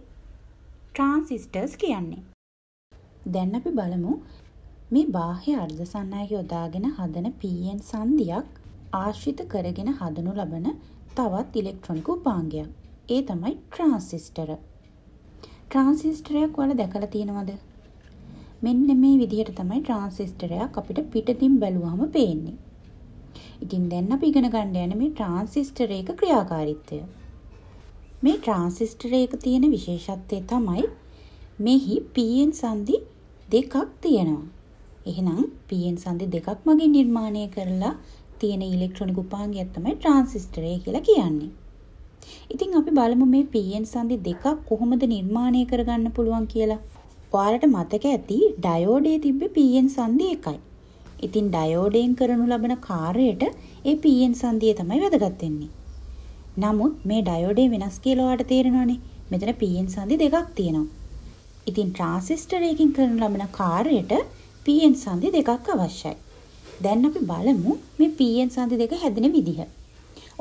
ට්‍රාන්සිස්ටර්ස් කියන්නේ. දැන් අපි බලමු මේ බාහ්‍ය අර්ධසන්නායක යොදාගෙන හදන පීයෙන් සන්ධියක් ආශ්‍රිත කරගෙන හදනු ලබන තවත් ඉලෙක්ට්‍රොනික උපාංගයක්. ඒ තමයි ට්‍රාන්සිස්ටර්. ට්‍රාන්සිස්ටරයක් ඔයාලා දැකලා තියෙනවද? මෙන්න මේ විදිහට තමයි ට්‍රාන්සිස්ටරයක් අපිට පිටතින් බැලුවම පේන්නේ. ඉතින් දැන් අපි ඉගෙන ගන්න යන මේ ට්‍රාන්සිස්ටර් එක ක්‍රියාකාරීත්වය. මේ ට්‍රාන්සිස්ටර් එක තියෙන විශේෂත්වය තමයි මෙහි PN සන්ධි දෙකක් තියෙනවා. එහෙනම් PN සන්ධි දෙකක් මගින් නිර්මාණය කරලා තියෙන ඉලෙක්ට්‍රොනික උපාංගයක් තමයි ට්‍රාන්සිස්ටරය කියලා කියන්නේ. ඉතින් අපි බලමු මේ PN සන්ධි දෙකක් කොහොමද නිර්මාණය කරගන්න පුළුවන් කියලා. ඔයාලට මතක ඇති ඩයෝඩේ තිබ්බ PN සන්ධි එකයි. ඉතින් ඩයෝඩයෙන් කරනු ලබන කාර්යයට ඒ පීයෙන් සංදිය තමයි වැදගත් වෙන්නේ. නමුත් මේ ඩයෝඩේ වෙනස් කියලා ඔයාලට තේරෙනවනේ. මෙතන පීයෙන් සංදි දෙකක් තියෙනවා. ඉතින් ට්‍රාන්සිස්ටරයකින් කරනු ලබන කාර්යයට පීයෙන් සංදි දෙකක් අවශ්‍යයි. දැන් අපි බලමු මේ පීයෙන් සංදි දෙක හැදෙන විදිහ.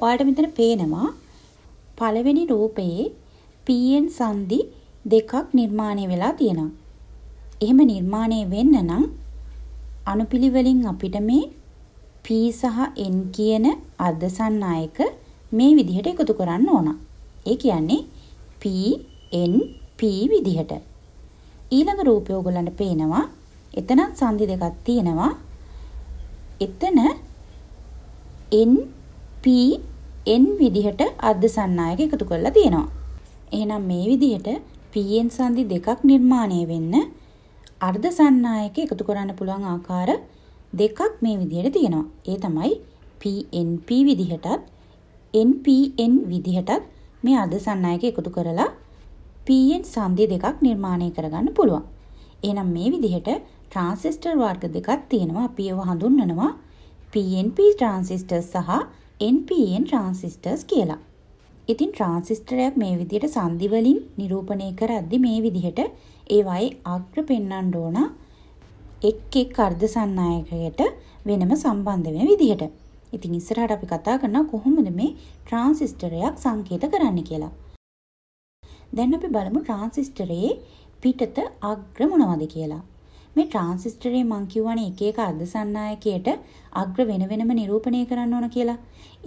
ඔයාලට මෙතන පේනවා පළවෙනි රූපයේ පීයෙන් සංදි දෙකක් නිර්මාණය වෙලා තියෙනවා. එහෙම නිර්මාණය වෙන්න නම් අනුපිළිවෙලින් අපිට මේ P සහ N කියන අර්ධසන්නායක මේ විදිහට එකතු කරන්න ඕන. ඒ කියන්නේ P N P විදිහට. ඊළඟ රූපය ඔයගොල්ලන්ට පේනවා. එතනත් සංදි දෙකක් තියෙනවා. එතන N P N විදිහට අර්ධසන්නායක එකතු කරලා තියෙනවා. එහෙනම් මේ විදිහට PN සංදි දෙකක් නිර්මාණය වෙන්න අර්ධ සන්නායක එකතු කරන්න පුළුවන් ආකාර දෙකක් මේ විදිහට තියෙනවා. ඒ තමයි PNP විදිහටත් NPN විදිහටත් මේ අර්ධ සන්නායක එකතු කරලා PN සංධි දෙකක් නිර්මාණය කරගන්න පුළුවන්. එහෙනම් මේ විදිහට ට්‍රාන්සිස්ටර් වර්ග දෙකක් තියෙනවා. අපි ඒවා හඳුන්වනවා PNP ට්‍රාන්සිස්ටර්ස් සහ NPN ට්‍රාන්සිස්ටර්ස් කියලා. ඉතින් ට්‍රාන්සිස්ටරයක් මේ විදිහට සංධි වලින් නිරූපණය කරද්දි මේ විදිහට ඒවයි අග්‍ර පෙන්වන්න ඕන එක් එක් අර්ධ සන්නායකයට වෙනම සම්බන්ධ වෙන විදිහට. ඉතින් ඉස්සරහට අපි කතා කරනවා කොහොමද මේ ට්‍රාන්සිස්ටරයක් සංකේත කරන්න කියලා. දැන් අපි බලමු ට්‍රාන්සිස්ටරයේ පිටත අග්‍ර මොනවද කියලා. මේ ට්‍රාන්සිස්ටරේ මං කියවනේ එක එක අර්ධ සන්නායකයට අග්‍ර වෙන වෙනම නිරූපණය කරන්න ඕන කියලා.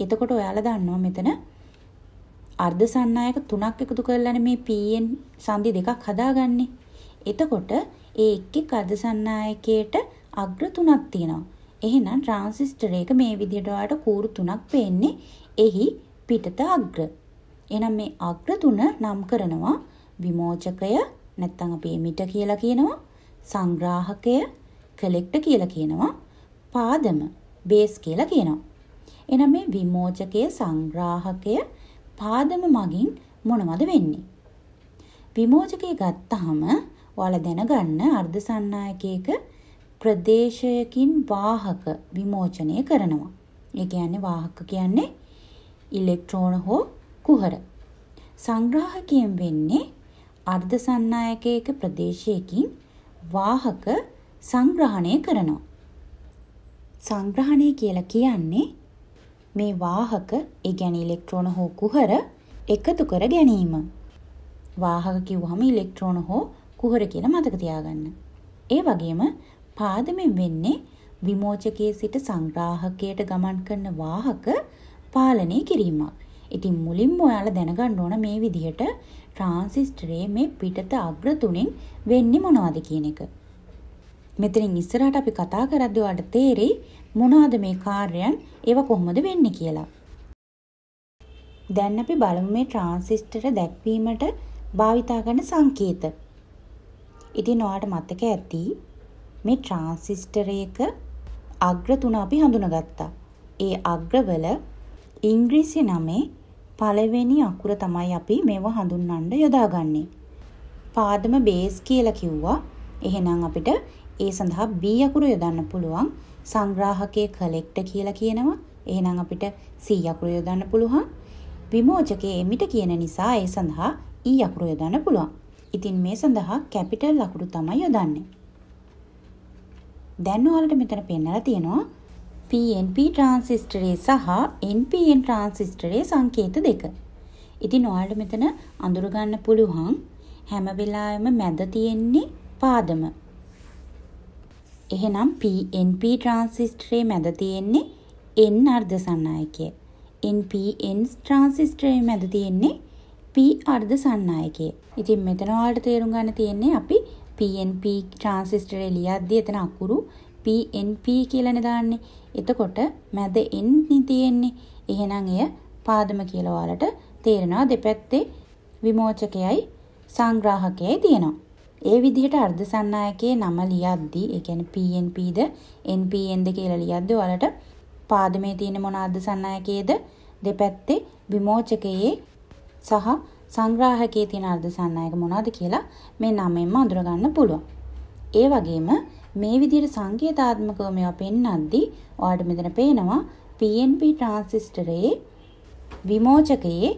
එතකොට ඔයාලා දන්නවා මෙතන අර්ධ සන්නායක තුනක් එකතු කරලානේ මේ PN සංදි දෙකක් හදාගන්නේ. එතකොට ඒ එක්කේ කද සන්නායකයට අග්‍ර තුනක් තියෙනවා. එහෙනම් ට්‍රාන්සිස්ටර් එක මේ විදිහට ඔයාලට කූරු තුනක් පේන්නේ. එහි පිටත අග්‍ර. එහෙනම් මේ අග්‍ර තුන නම් කරනවා විමෝචකය නැත්නම් අපි එමිට කියලා කියනවා සංග්‍රාහකය කලෙක්ටර් කියලා කියනවා පාදම බේස් කියලා කියනවා. එනම් මේ විමෝචකය සංග්‍රාහකය පාදම මගින් මොනවද වෙන්නේ? විමෝචකය ගත්තාම ඔයාලා දැනගන්න අර්ධසන්නායකයක ප්‍රදේශයකින් වාහක විමෝචනය කරනවා. ඒ කියන්නේ වාහක කියන්නේ ඉලෙක්ට්‍රෝන හෝ කුහර. සංග්‍රාහකයෙන් වෙන්නේ අර්ධසන්නායකයක ප්‍රදේශයකින් වාහක සංග්‍රහණය කරනවා. සංග්‍රහණය කියලා කියන්නේ මේ වාහක ඒ කියන්නේ ඉලෙක්ට්‍රෝන හෝ කුහර එකතු කර ගැනීම. වාහක කිව්වහම ඉලෙක්ට්‍රෝන හෝ කුහර කියලා මතක තියාගන්න. ඒ වගේම පාදමෙන් වෙන්නේ විමෝචකයේ සිට සංග්‍රාහකයට ගමන් කරන වාහක පාලනය කිරීමක්. ඉතින් මුලින්ම ඔයාලා දැනගන්න ඕන මේ විදිහට ට්‍රාන්සිස්ටරේ මේ පිටත අග්‍ර තුනෙන් වෙන්නේ මොනවද කියන එක. මෙතනින් ඉස්සරහට අපි කතා කරද්දී ඔයාලට තේරෙයි මොනවද මේ කාර්යයන් ඒව කොහොමද වෙන්නේ කියලා. දැන් අපි බලමු මේ ට්‍රාන්සිස්ටර දැක්වීමට භාවිතා කරන සංකේත. ඉතින් ඔයාට මතක ඇති මේ ට්‍රාන්සිස්ටරයක අග්‍ර තුන අපි හඳුනගත්තා. ඒ අග්‍රවල ඉංග්‍රීසි නමේ පළවෙනි අකුර තමයි අපි මේව හඳුන්වන්න යොදාගන්නේ. පාදම බේස් කියලා කිව්වා. එහෙනම් අපිට ඒ සඳහා B අකුර යොදන්න පුළුවන්. සංග්‍රාහකයේ කලෙක්ට කියලා කියනවා. එහෙනම් අපිට C අකුර යොදන්න පුළුවන්. විමෝචකයේ එමිට කියන නිසා ඒ සඳහා E අකුර යොදන්න පුළුවන්. ඉතින් මේ සඳහා කැපිටල් ලකුණු තමයි යොදන්නේ. දැන් ඔයාලට මෙතන පෙන්නලා තියෙනවා PNP ට්‍රාන්සිස්ටරේ සහ NPN ට්‍රාන්සිස්ටරේ සංකේත දෙක. ඉතින් ඔයාලට මෙතන අඳුරගන්න පුළුවන් හැම වෙලාවෙම මැද තියෙන්නේ පාදම. එහෙනම් PNP ට්‍රාන්සිස්ටරේ මැද තියෙන්නේ N අර්ධ සන්නායකය. NPN ට්‍රාන්සිස්ටරේ මැද තියෙන්නේ P අර්ධ සන්නායකය. ඉතින් මෙතන ඔයාලට තේරුම් ගන්න තියෙන්නේ අපි PNP ට්‍රාන්සිස්ටර් එලියද්දී එතන අකුරු PNP කියලානේ දාන්නේ. එතකොට මැද N නේ තියෙන්නේ. එහෙනම් එය පාදම කියලා ඔයාලට තේරෙනවා දෙපැත්තේ විමෝචකයයි සංග්‍රාහකයයි තියෙනවා. ඒ විදිහට අර්ධ සන්නායකයේ නම ලියද්දී ඒ කියන්නේ PNPද NPNද කියලා ලියද්දී ඔයාලට පාදමේ තියෙන මොන අර්ධ සන්නායකයේද දෙපැත්තේ විමෝචකයේ සහ සංග්‍රාහකයේ තියෙන අර්ධ සන්නායක මොනවද කියලා මේ නමෙන්ම අඳුරගන්න පුළුවන්. ඒ වගේම මේ විදිහට සංකේතාත්මකව මේවා පෙන්වද්දී ඔයාලට මෙතන පේනවා PNP ට්‍රාන්සිස්ටරයේ විමෝචකයේ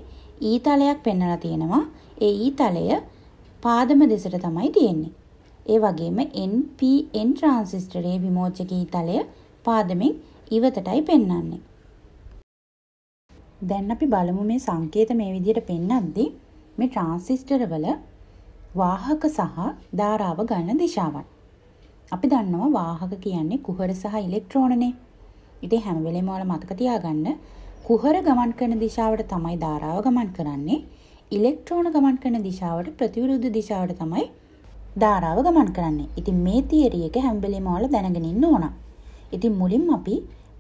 ඊතලයක් පෙන්වලා තියෙනවා. ඒ ඊතලය පාදම දෙසට තමයි තියෙන්නේ. ඒ වගේම NPN ට්‍රාන්සිස්ටරයේ විමෝචක ඊතලය පාදමෙන් ඉවතටයි පෙන්වන්නේ. දැන් අපි බලමු මේ සංකේත මේ විදිහට පෙන්වද්දී මේ ට්‍රාන්සිස්ටර් වල වාහක සහ ධාරාව ගන්න දිශාවන්. අපි දන්නවා වාහක කියන්නේ කුහර සහ ඉලෙක්ට්‍රෝනනේ. ඉතින් හැම වෙලේම ඔයාලා මතක තියාගන්න කුහර ගමන් කරන දිශාවට තමයි ධාරාව ගමන් කරන්නේ. ඉලෙක්ට්‍රෝන ගමන් කරන දිශාවට ප්‍රතිවිරුද්ධ දිශාවට තමයි ධාරාව ගමන් කරන්නේ. ඉතින් මේ තියරි එක හැම වෙලේම ඔයාලා දැනගෙන ඉන්න ඕන. ඉතින් මුලින්ම අපි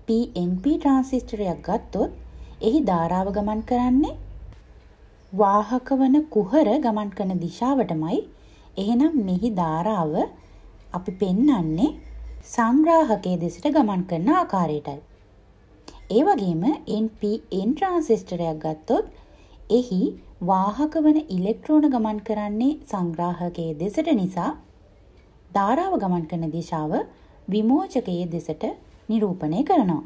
PNP ට්‍රාන්සිස්ටරයක් ගත්තොත් එහි ධාරාව ගමන් කරන්නේ වාහක වන කුහර ගමන් කරන දිශාවටමයි. එහෙනම් මෙහි ධාරාව අපි පෙන්වන්නේ සංග්‍රාහකයේ දෙසට ගමන් කරන ආකාරයටයි. ඒ වගේම NPN ට්‍රාන්සිස්ටරයක් ගත්තොත් එහි වාහක වන ඉලෙක්ට්‍රෝන ගමන් කරන්නේ සංග්‍රාහකයේ දෙසට නිසා ධාරාව ගමන් කරන දිශාව විමෝචකයේ දෙසට නිරූපණය කරනවා.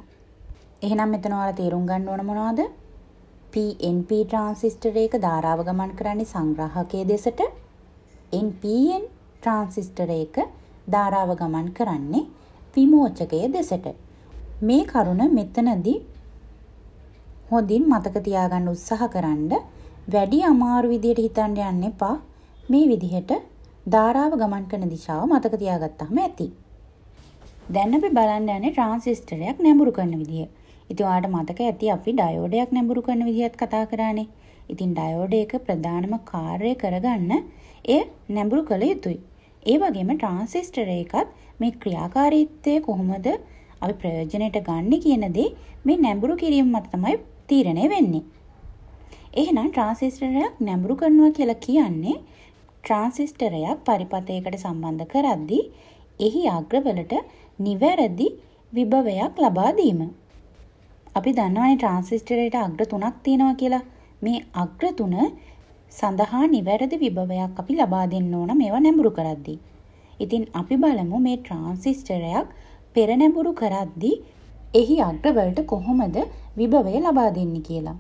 එහෙනම් මෙතන ඔයාලා තේරුම් ගන්න ඕන මොනවද? PNP ට්‍රාන්සිස්ටර් එක ධාරාව ගමන් කරන්නේ සංග්‍රාහකයේ දෙසට. NPN ට්‍රාන්සිස්ටර් එක ධාරාව ගමන් කරන්නේ විමෝචකයේ දෙසට. මේ කරුණ මෙතනදී හොඳින් මතක තියාගන්න උත්සාහ කරන්න වැඩි අමාරු විදියට හිතන්න යන්න එපා. මේ විදිහට ධාරාව ගමන් කරන දිශාව මතක තියාගත්තාම ඇති. දැන් අපි බලන්න යන්නේ ට්‍රාන්සිස්ටරයක් නැඹුරු කරන විදිය. ඉතින් ඔයාට මතක ඇති අපි ඩයෝඩයක් නැඹුරු කරන විදිහත් කතා කරානේ. ඉතින් ඩයෝඩ එක ප්‍රධානම කාර්යය කරගන්න එය නැඹුරු කළ යුතුයි. ඒ වගේම ට්‍රාන්සිස්ටර් එකත් මේ ක්‍රියාකාරීත්වය කොහොමද අපි ප්‍රයෝජනයට ගන්න කියන දේ මේ නැඹුරු කිරීම මත තමයි තීරණය වෙන්නේ. එහෙනම් ට්‍රාන්සිස්ටරයක් නැඹුරු කරනවා කියලා කියන්නේ ට්‍රාන්සිස්ටරයක් පරිපථයකට සම්බන්ධ කරද්දී එහි අග්‍රවලට නිවැරදි විභවයක් ලබා දීම. අපි දන්නවානේ ට්‍රාන්සිස්ටරයට අග්‍ර තුනක් තියෙනවා කියලා. මේ අග්‍ර තුන සඳහා නිවැරදි විභවයක් අපි ලබා දෙන්න ඕන මේවා නැඹුරු කරද්දී. ඉතින් අපි බලමු මේ ට්‍රාන්සිස්ටරයක් පෙර නැඹුරු කරද්දී එහි අග්‍ර වලට කොහොමද විභවය ලබා දෙන්නේ කියලා.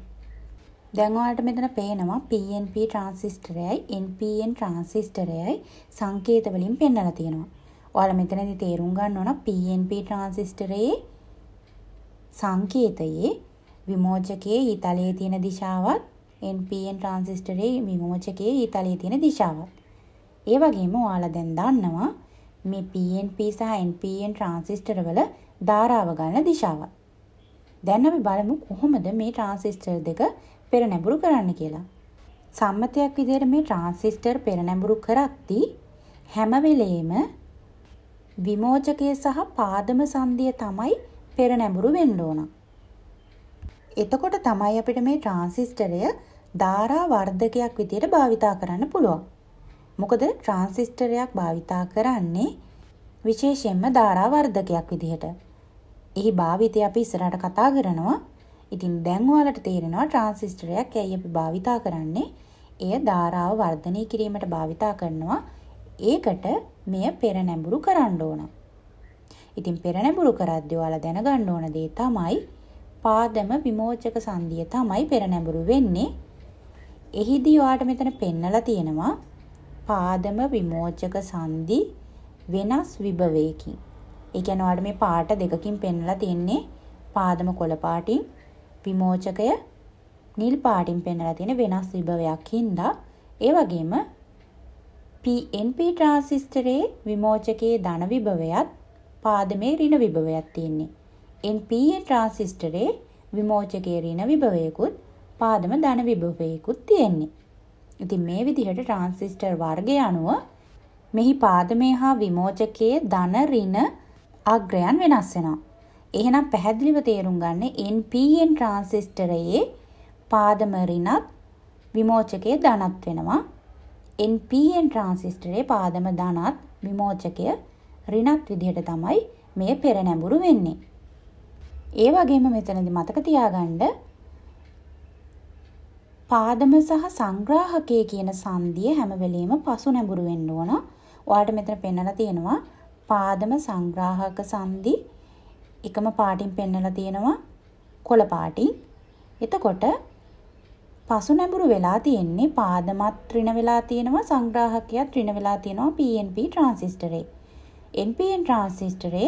දැන් ඔයාලට මෙතන පේනවා PNP ට්‍රාන්සිස්ටරයයි NPN ට්‍රාන්සිස්ටරයයි සංකේත වලින් පෙන්වලා තියෙනවා. ඔයාලා මෙතනදී තේරුම් ගන්න ඕන PNP ට්‍රාන්සිස්ටරයේ සංකේතයේ විමෝචකයේ ඊතලයේ තියෙන දිශාවත් NPN ට්‍රාන්සිස්ටරේ විමෝචකයේ ඊතලයේ තියෙන දිශාවත්. ඒ වගේම ඔයාලා දැන් දන්නවා මේ PNP සහ NPN ට්‍රාන්සිස්ටර් වල ධාරාව ගන්න දිශාවත්. දැන් අපි බලමු කොහොමද මේ ට්‍රාන්සිස්ටර් දෙක පෙර නැඹුරු කරන්න කියලා. සම්මතයක් විදිහට මේ ට්‍රාන්සිස්ටර් පෙර නැඹුරු කරද්දී හැම වෙලේම විමෝචකය සහ පාදම සංදිය තමයි පෙර නැඹුරු වෙන්න ඕන. එතකොට තමයි අපිට මේ ට්‍රාන්සිස්ටරය ධාරා වර්ධකයක් විදියට භාවිතා කරන්න පුළුවන්. මොකද ට්‍රාන්සිස්ටරයක් භාවිතා කරන්නේ විශේෂයෙන්ම ධාරා වර්ධකයක් විදිහට. එහි භාවිතය අපි ඉස්සරහට කතා කරනවා. ඉතින් දැන් ඔයාලට තේරෙනවා ට්‍රාන්සිස්ටරයක් ඇයි අපි භාවිතා කරන්නේ? එය ධාරාව වර්ධනය කිරීමට භාවිතා කරනවා. ඒකට මෙය පෙර නැඹුරු කරන්න ඕන. ඉතින් පෙර නැඹුරු කරද්දී ඔයාලා දැනගන්න ඕන දේ තමයි පාදම විමෝචක සංධිය තමයි පෙර නැඹුරු වෙන්නේ. එහිදී ඔයාට මෙතන පෙන්නලා තියෙනවා පාදම විමෝචක සංධි වෙනස් විභවයකින්. ඒ කියන්නේ ඔයාලට මේ පාට දෙකකින් පෙන්නලා තියෙන්නේ පාදම කොළ පාටින් විමෝචකය නිල් පාටින් පෙන්වලා තියෙන වෙනස් විභවයක් හින්දා ඒ වගේම PNP ට්‍රාන්සිස්ටරේ විමෝචකයේ ධන විභවයත් පාදමේ ඍණ විභවයක් තියෙන්නේ. NPA ට්‍රාන්සිස්ටරේ විමෝචකයේ ඍණ විභවයකුත් පාදම ධන විභවයකුත් තියෙන්නේ. ඉතින් මේ විදිහට ට්‍රාන්සිස්ටර් වර්ගය අනුව මෙහි පාදමේ හා විමෝචකයේ ධන ඍණ අග්‍රයන් වෙනස් වෙනවා. එහෙනම් පැහැදිලිව තේරුම් ගන්න NPN ට්‍රාන්සිස්ටරයේ පාදම ඍණත් විමෝචකයේ ධනත් වෙනවා. NPN ට්‍රාන්සිස්ටරයේ පාදම ධනත් විමෝචකය ඍණක් විදිහට තමයි මේ පෙර නැඹුරු වෙන්නේ. ඒ වගේම මෙතනදි මතක තියාගන්න පාදම සහ සංග්‍රාහකයේ කියන සංදිය හැම වෙලෙම පසු නැඹුරු වෙන්න ඕන. ඔයාලට මෙතන පෙන්නලා තියෙනවා පාදම සංග්‍රාහක සංදි එකම පාටින් පෙන්නලා තියෙනවා කොළ පාටින්. එතකොට පසු නැඹුරු වෙලා තියෙන්නේ පාදමත් ඍණ වෙලා තියෙනවා සංග්‍රාහකයත් ඍණ වෙලා තියෙනවා PNP ට්‍රාන්සිස්ටරේ. NPN ට්‍රාන්සිස්ටරේ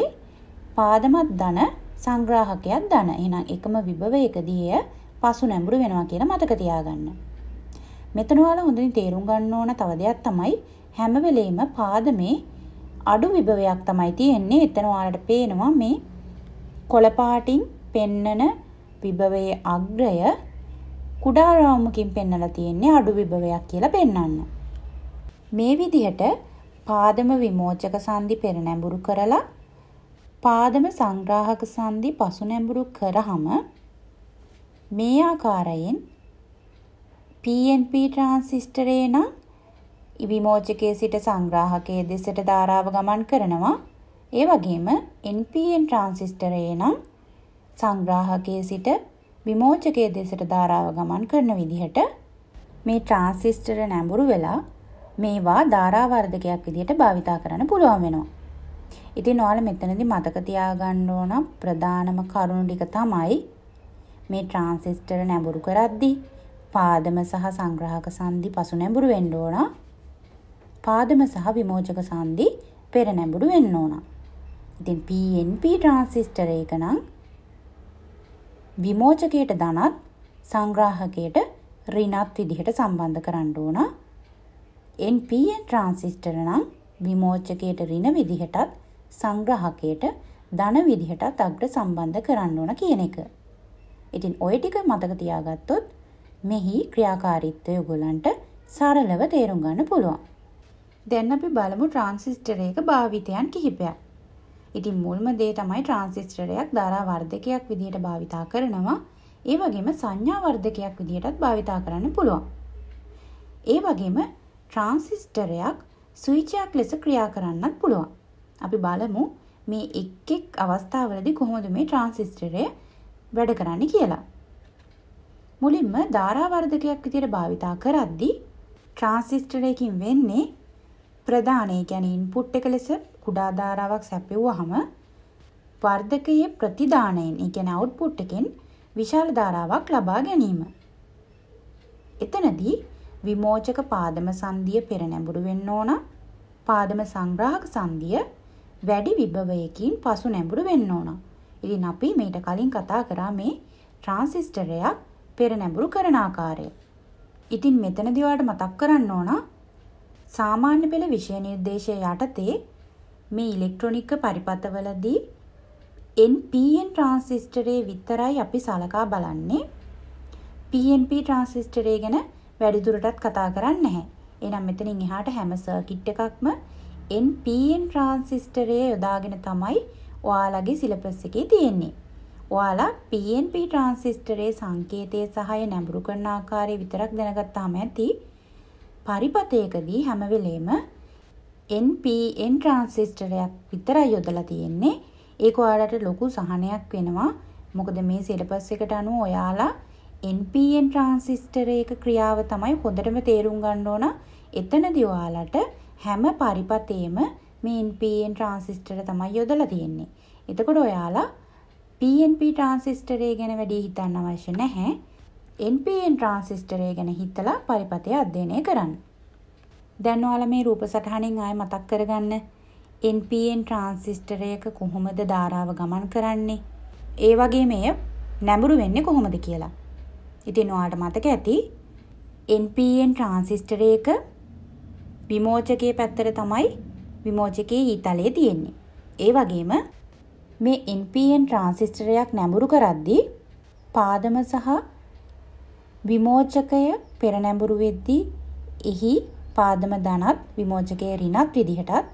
පාදමත් ධන සංග්‍රාහකයක් ධන. එහෙනම් එකම විභවයකදී එය පසු නැඹුරු වෙනවා කියලා මතක තියාගන්න. මෙතන ඔයාලා හොඳින් තේරුම් ගන්න ඕන තව දෙයක් තමයි හැම වෙලෙම පාදමේ අඩු විභවයක් තමයි තියෙන්නේ. එතන ඔයාලට පේනවා මේ කොළ පාටින් පෙන්නන විභවයේ අග්‍රය කුඩා රවුමකින් පෙන්නලා තියෙන්නේ අඩු විභවයක් කියලා පෙන්වන්න. මේ විදිහට පාදම විමෝචක සංදි පෙර නැඹුරු කරලා පාදම සංග්‍රාහක සංදි පසු නැඹුරු කරහම මේ ආකාරයෙන් PNP ට්‍රාන්සිස්ටරේ නම් විමෝචකයේ සිට සංග්‍රාහකයේ දෙසට ධාරාව ගමන් කරනවා ඒ වගේම NPN ට්‍රාන්සිස්ටරේ නම් සංග්‍රාහකයේ සිට විමෝචකයේ දෙසට ධාරාව ගමන් කරන විදිහට මේ ට්‍රාන්සිස්ටර නැඹුරු වෙලා මේවා ධාරාවර්ධකයක් විදිහට භාවිතා කරන්න පුළුවන් වෙනවා. ඉතින් ඔයාලා මෙතනදී මතක තියාගන්න ඕන ප්‍රධානම කරුණු ටික තමයි මේ ට්‍රාන්සිස්ටර් නැඹුරු කරද්දී පාදම සහ සංග්‍රහක සංදි පසු නැඹුරු වෙන්න ඕන. පාදම සහ විමෝචක සංදි පෙර නැඹුරු වෙන්න ඕන. ඉතින් PNP ට්‍රාන්සිස්ටර් එක නම් විමෝචකයට ධනත් සංග්‍රාහකයට ඍණත් විදිහට සම්බන්ධ කරන්න ඕන. NPN ට්‍රාන්සිස්ටර් නම් විමෝචකයට ඍණ විදිහටත් සංග්‍රහකයට ධන විදිහටත් අග්‍ර සම්බන්ධ කරන්න ඕන කියන එක. ඉතින් ඔය ටික මතක තියාගත්තොත් මෙහි ක්‍රියාකාරීත්වය ඔයගොල්ලන්ට සරලව තේරුම් ගන්න පුළුවන්. දැන් අපි බලමු ට්‍රාන්සිස්ටරයක භාවිතයන් කිහිපයක්. ඉතින් මුල්ම දේ තමයි ට්‍රාන්සිස්ටරයක් ධාරා වර්ධකයක් විදිහට භාවිතා කරනවා. ඒ වගේම සංඥා වර්ධකයක් විදිහටත් භාවිතා කරන්න පුළුවන්. ඒ වගේම ට්‍රාන්සිස්ටරයක් ස්විචයක් ලෙස ක්‍රියා කරන්නත් පුළුවන්. අපි බලමු මේ එක් එක් අවස්ථාවලදී කොහොමද මේ ට්‍රාන්සිස්ටරය වැඩ කරන්නේ කියලා. මුලින්ම ධාරාවර්ධකයක් විදියට භාවිතා කරද්දී ට්‍රාන්සිස්ටරයකින් වෙන්නේ ප්‍රධාන ඒ කියන්නේ ඉන්පුට් එක ලෙස කුඩා ධාරාවක් සැපෙවුවහම වර්ධකයේ ප්‍රතිදානයෙන් ඒ කියන්නේ අවුට්පුට් එකෙන් විශාල ධාරාවක් ලබා ගැනීම. එතනදී විමෝචක පාදම සංදිය පෙර නැඹුරු වෙන්න ඕන. පාදම සංග්‍රාහක සංදිය වැඩි විභවයකින් පසු නැඹුරු වෙන්න ඕන. ඉතින් අපි මේට කලින් කතා කරා මේ ට්‍රාන්සිස්ටරයක් පෙර නැඹුරු කරන ආකාරය. ඉතින් මෙතනදී ඔයාලට මතක් කරන්න ඕන සාමාන්‍ය පෙළ විෂය නිර්දේශය යටතේ මේ ඉලෙක්ට්‍රොනික පරිපථවලදී NPN ට්‍රාන්සිස්ටරේ විතරයි අපි සලකා බලන්නේ. PNP ට්‍රාන්සිස්ටරේ ගැන වැඩිදුරටත් කතා කරන්න නැහැ. එහෙනම් මෙතනින් එහාට හැම සර්කිට් එකක්ම NPN ට්‍රාන්සිස්ටරය යොදාගෙන තමයි ඔයාලගේ සිලබස් එකේ තියෙන්නේ. ඔයාලා PNP ට්‍රාන්සිස්ටරේ සංකේතයේ සහය නැඹුරු කරන ආකාරය විතරක් දැනගත්තාම ඇති. පරිපථයකදී හැම වෙලේම NPN ට්‍රාන්සිස්ටරයක් විතරයි යොදලා තියෙන්නේ. ඒක ඔයාලට ලොකු සහනයක් වෙනවා. මොකද මේ සිලබස් එකට අනුව ඔයාලා NPN ට්‍රාන්සිස්ටර් එක ක්‍රියාව තමයි හොඳටම තේරුම් ගන්න ඕන. එතනදී ඔයාලට හැම පරිපතේම මේ NPN ට්‍රාන්සිස්ටර් තමයි යොදලා තියෙන්නේ. එතකොට ඔයාලා PNP ට්‍රාන්සිස්ටරේ ගැන වැඩි හිතන්න අවශ්‍ය නැහැ. NPN ට්‍රාන්සිස්ටරේ ගැන හිතලා පරිපතය අධ්‍යයනය කරන්න. දැන් ඔයාලා මේ රූප සටහනෙන් ආය මතක් කරගන්න. NPN ට්‍රාන්සිස්ටර් එක කොහොමද ධාරාව ගමන් කරන්නේ? ඒ වගේම එය නැඹුරු වෙන්නේ කොහොමද කියලා. ඉතින් ඔයාට මතක ඇති NPN ට්‍රාන්සිස්ටර් එක විමෝචකයේ පැත්තට තමයි විමෝචකයේ ඊතලයේ තියෙන්නේ. ඒ වගේම මේ NPN ට්‍රාන්සිස්ටරයක් නැඹුරු කරද්දී පාදම සහ විමෝචකය පෙර නැඹුරු වෙද්දී එහි පාදම ධනත් විමෝචකය ඍණත් විදිහටත්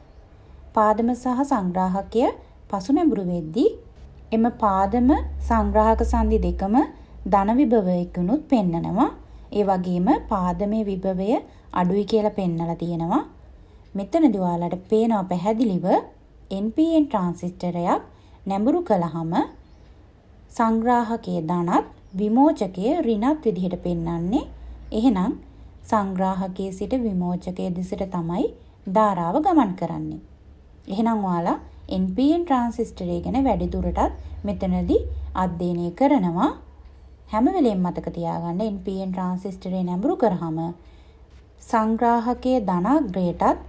පාදම සහ සංග්‍රාහකය පසු නැඹුරු වෙද්දී එම පාදම සංග්‍රාහක සංදි දෙකම ධන විභවයකුණුත් පෙන්නනවා. ඒ වගේම පාදමේ විභවය අඩුයි කියලා පෙන්නලා තියෙනවා. මෙතනදි ඔයාලට පේනවා පැහැදිලිව NPN ට්‍රාන්සිස්ටරයක් නැඹුරු කළාම සංග්‍රාහකයේ ධනත් විමෝචකයේ ඍණත් විදිහට පෙන්වන්නේ. එහෙනම් සංග්‍රාහකයේ සිට විමෝචකයේ දිසට තමයි ධාරාව ගමන් කරන්නේ. එහෙනම් ඔයාලා NPN ට්‍රාන්සිස්ටරය ගැන වැඩිදුරටත් මෙතනදී අධ්‍යයනය කරනවා. හැම වෙලෙම මතක තියාගන්න NPN ට්‍රාන්සිස්ටරේ නැඹුරු කරාම සංග්‍රාහකයේ ධනාග්‍රයටත්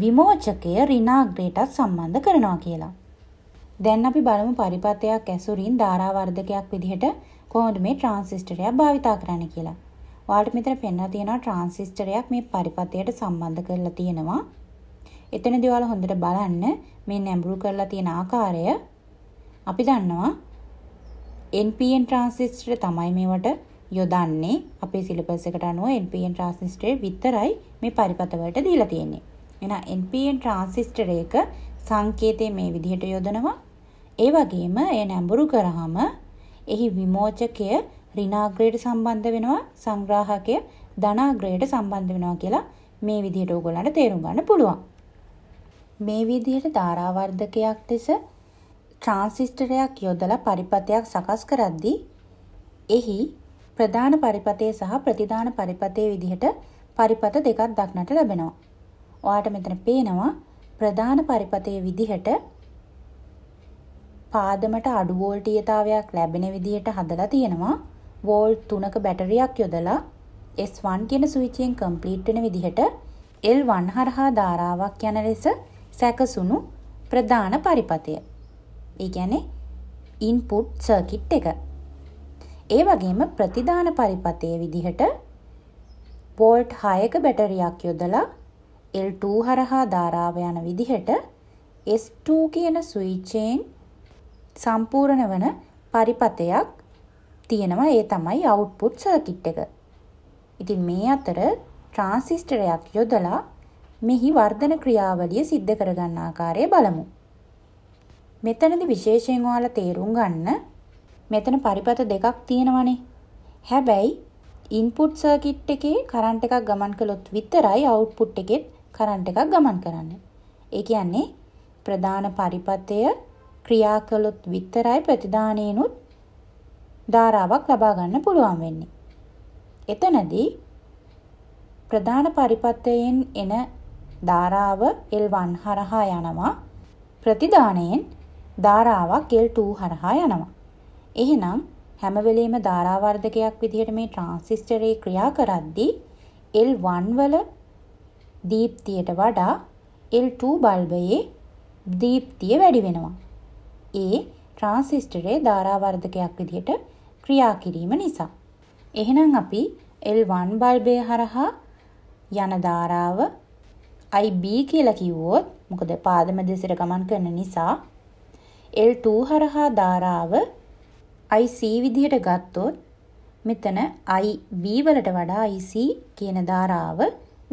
විමෝචකය ඍණාග්‍රයටත් සම්බන්ධ කරනවා කියලා. දැන් අපි බලමු පරිපථයක් ඇසුරින් ධාරාවර්ධකයක් විදිහට කොහොමද මේ ට්‍රාන්සිස්ටරයක් භාවිතා කරන්න කියලා. ඔයාලට මෙතන පෙන්ලා තියෙනවා ට්‍රාන්සිස්ටරයක් මේ පරිපථයට සම්බන්ධ කරලා තියෙනවා. එතනදී ඔයාලා හොඳට බලන්න මේ නැඹුරු කරලා තියෙන ආකාරය අපි දන්නවා NPN ට්‍රාන්සිස්ටර් තමයි මේවට යොදන්නේ. අපේ සිලබස් එකට අනුව NPN ට්‍රාන්සිස්ටර් විතරයි මේ පරිපත වලට දීලා තියෙන්නේ. එහෙනම් NPN ට්‍රාන්සිස්ටර් එක සංකේතයේ මේ විදිහට යොදනවා. ඒ වගේම එය නැඹුරු කරාම එහි විමෝචකය ඍණාග්‍රයට සම්බන්ධ වෙනවා සංග්‍රාහකය ධනාග්‍රයට සම්බන්ධ වෙනවා කියලා මේ විදිහට ඕගොල්ලන්ට තේරුම් ගන්න පුළුවන්. මේ විදිහට ධාරාවර්ධකයක් ලෙස ට්‍රාන්සිස්ටරයක් යොදලා පරිපථයක් සකස් කරද්දී එහි ප්‍රධාන පරිපථය සහ ප්‍රතිධාන පරිපථය විදිහට පරිපථ දෙකක් දක්නට ලැබෙනවා. ඔයාට මෙතන පේනවා ප්‍රධාන පරිපථයේ විදිහට පාදමට අඩු වෝල්ටීයතාවයක් ලැබෙන විදිහට හදලා තියෙනවා. වෝල් 3ක බැටරියක් යොදලා S1 කියන ස්විචයෙන් කම්ප්ලීට් වෙන විදිහට L1 හරහා ධාරාවක් යන ලෙස සැකසුණු ප්‍රධාන පරිපථය. ඒ ගැනෙ ඉන්පුට් සර්කිට් එක. ඒ වගේම ප්‍රතිධාන පරිපතය විදිහට පෝල්ට් හයක බැටරියක් යොදලා L2 හරහා ධාරාව යන විදිහට S2 කියන ස්විච්චයෙන් සම්පූර්ණ වන පරිපතයක් තියෙනවා ඒ තමයි අවුට්පුට් සර්කිට් එක. ඉතින් මේ අතර ට්‍රාන්සිස්ටරයක් යොදලා මෙහි වර්ධන ක්‍රියාවලිය සිද්ධ කරගන්න ආකාරය බලමු. මෙතනදි විශේෂයෙන් ඔයාලා තේරුම් ගන්න මෙතන පරිපත දෙකක් තියෙනවනේ. හැබැයි ඉන්පුට් සර්කිට් එකේ කරන්ට් එකක් ගමන් කළොත් විතරයි අවුට්පුට් එකෙත් කරන්ට් එකක් ගමන් කරන්නේ. ඒ කියන්නේ ප්‍රධාන පරිපතය ක්‍රියා කළොත් විතරයි ප්‍රතිදානයේනුත් ධාරාවක් ලබා ගන්න පුළුවන් වෙන්නේ. එතනදී ප්‍රධාන පරිපතයෙන් එන ධාරාව L1 හරහා යනවා ප්‍රතිදානයෙන් ධාරාවක් L2 හරහා යනවා. එහෙනම් හැම වෙලෙම ධාරා වර්ධකයක් විදිහට මේ ට්‍රාන්සිස්ටරේ ක්‍රියා කරද්දී L1 වල දීප්තියට වඩා L2 බල්බයේ දීප්තිය වැඩි වෙනවා. ඒ ට්‍රාන්සිස්ටරේ ධාරා වර්ධකයක් විදිහට ක්‍රියා කිරීම නිසා. එහෙනම් අපි L1 බල්බය හරහා යන ධාරාව IB කියලා කිව්වොත් මොකද පාදම දෙසට ගමන් කරන නිසා L2 හරහා ධාරාව IC විදිහට ගත්තොත් මෙතන IB වලට වඩා IC කියන ධාරාව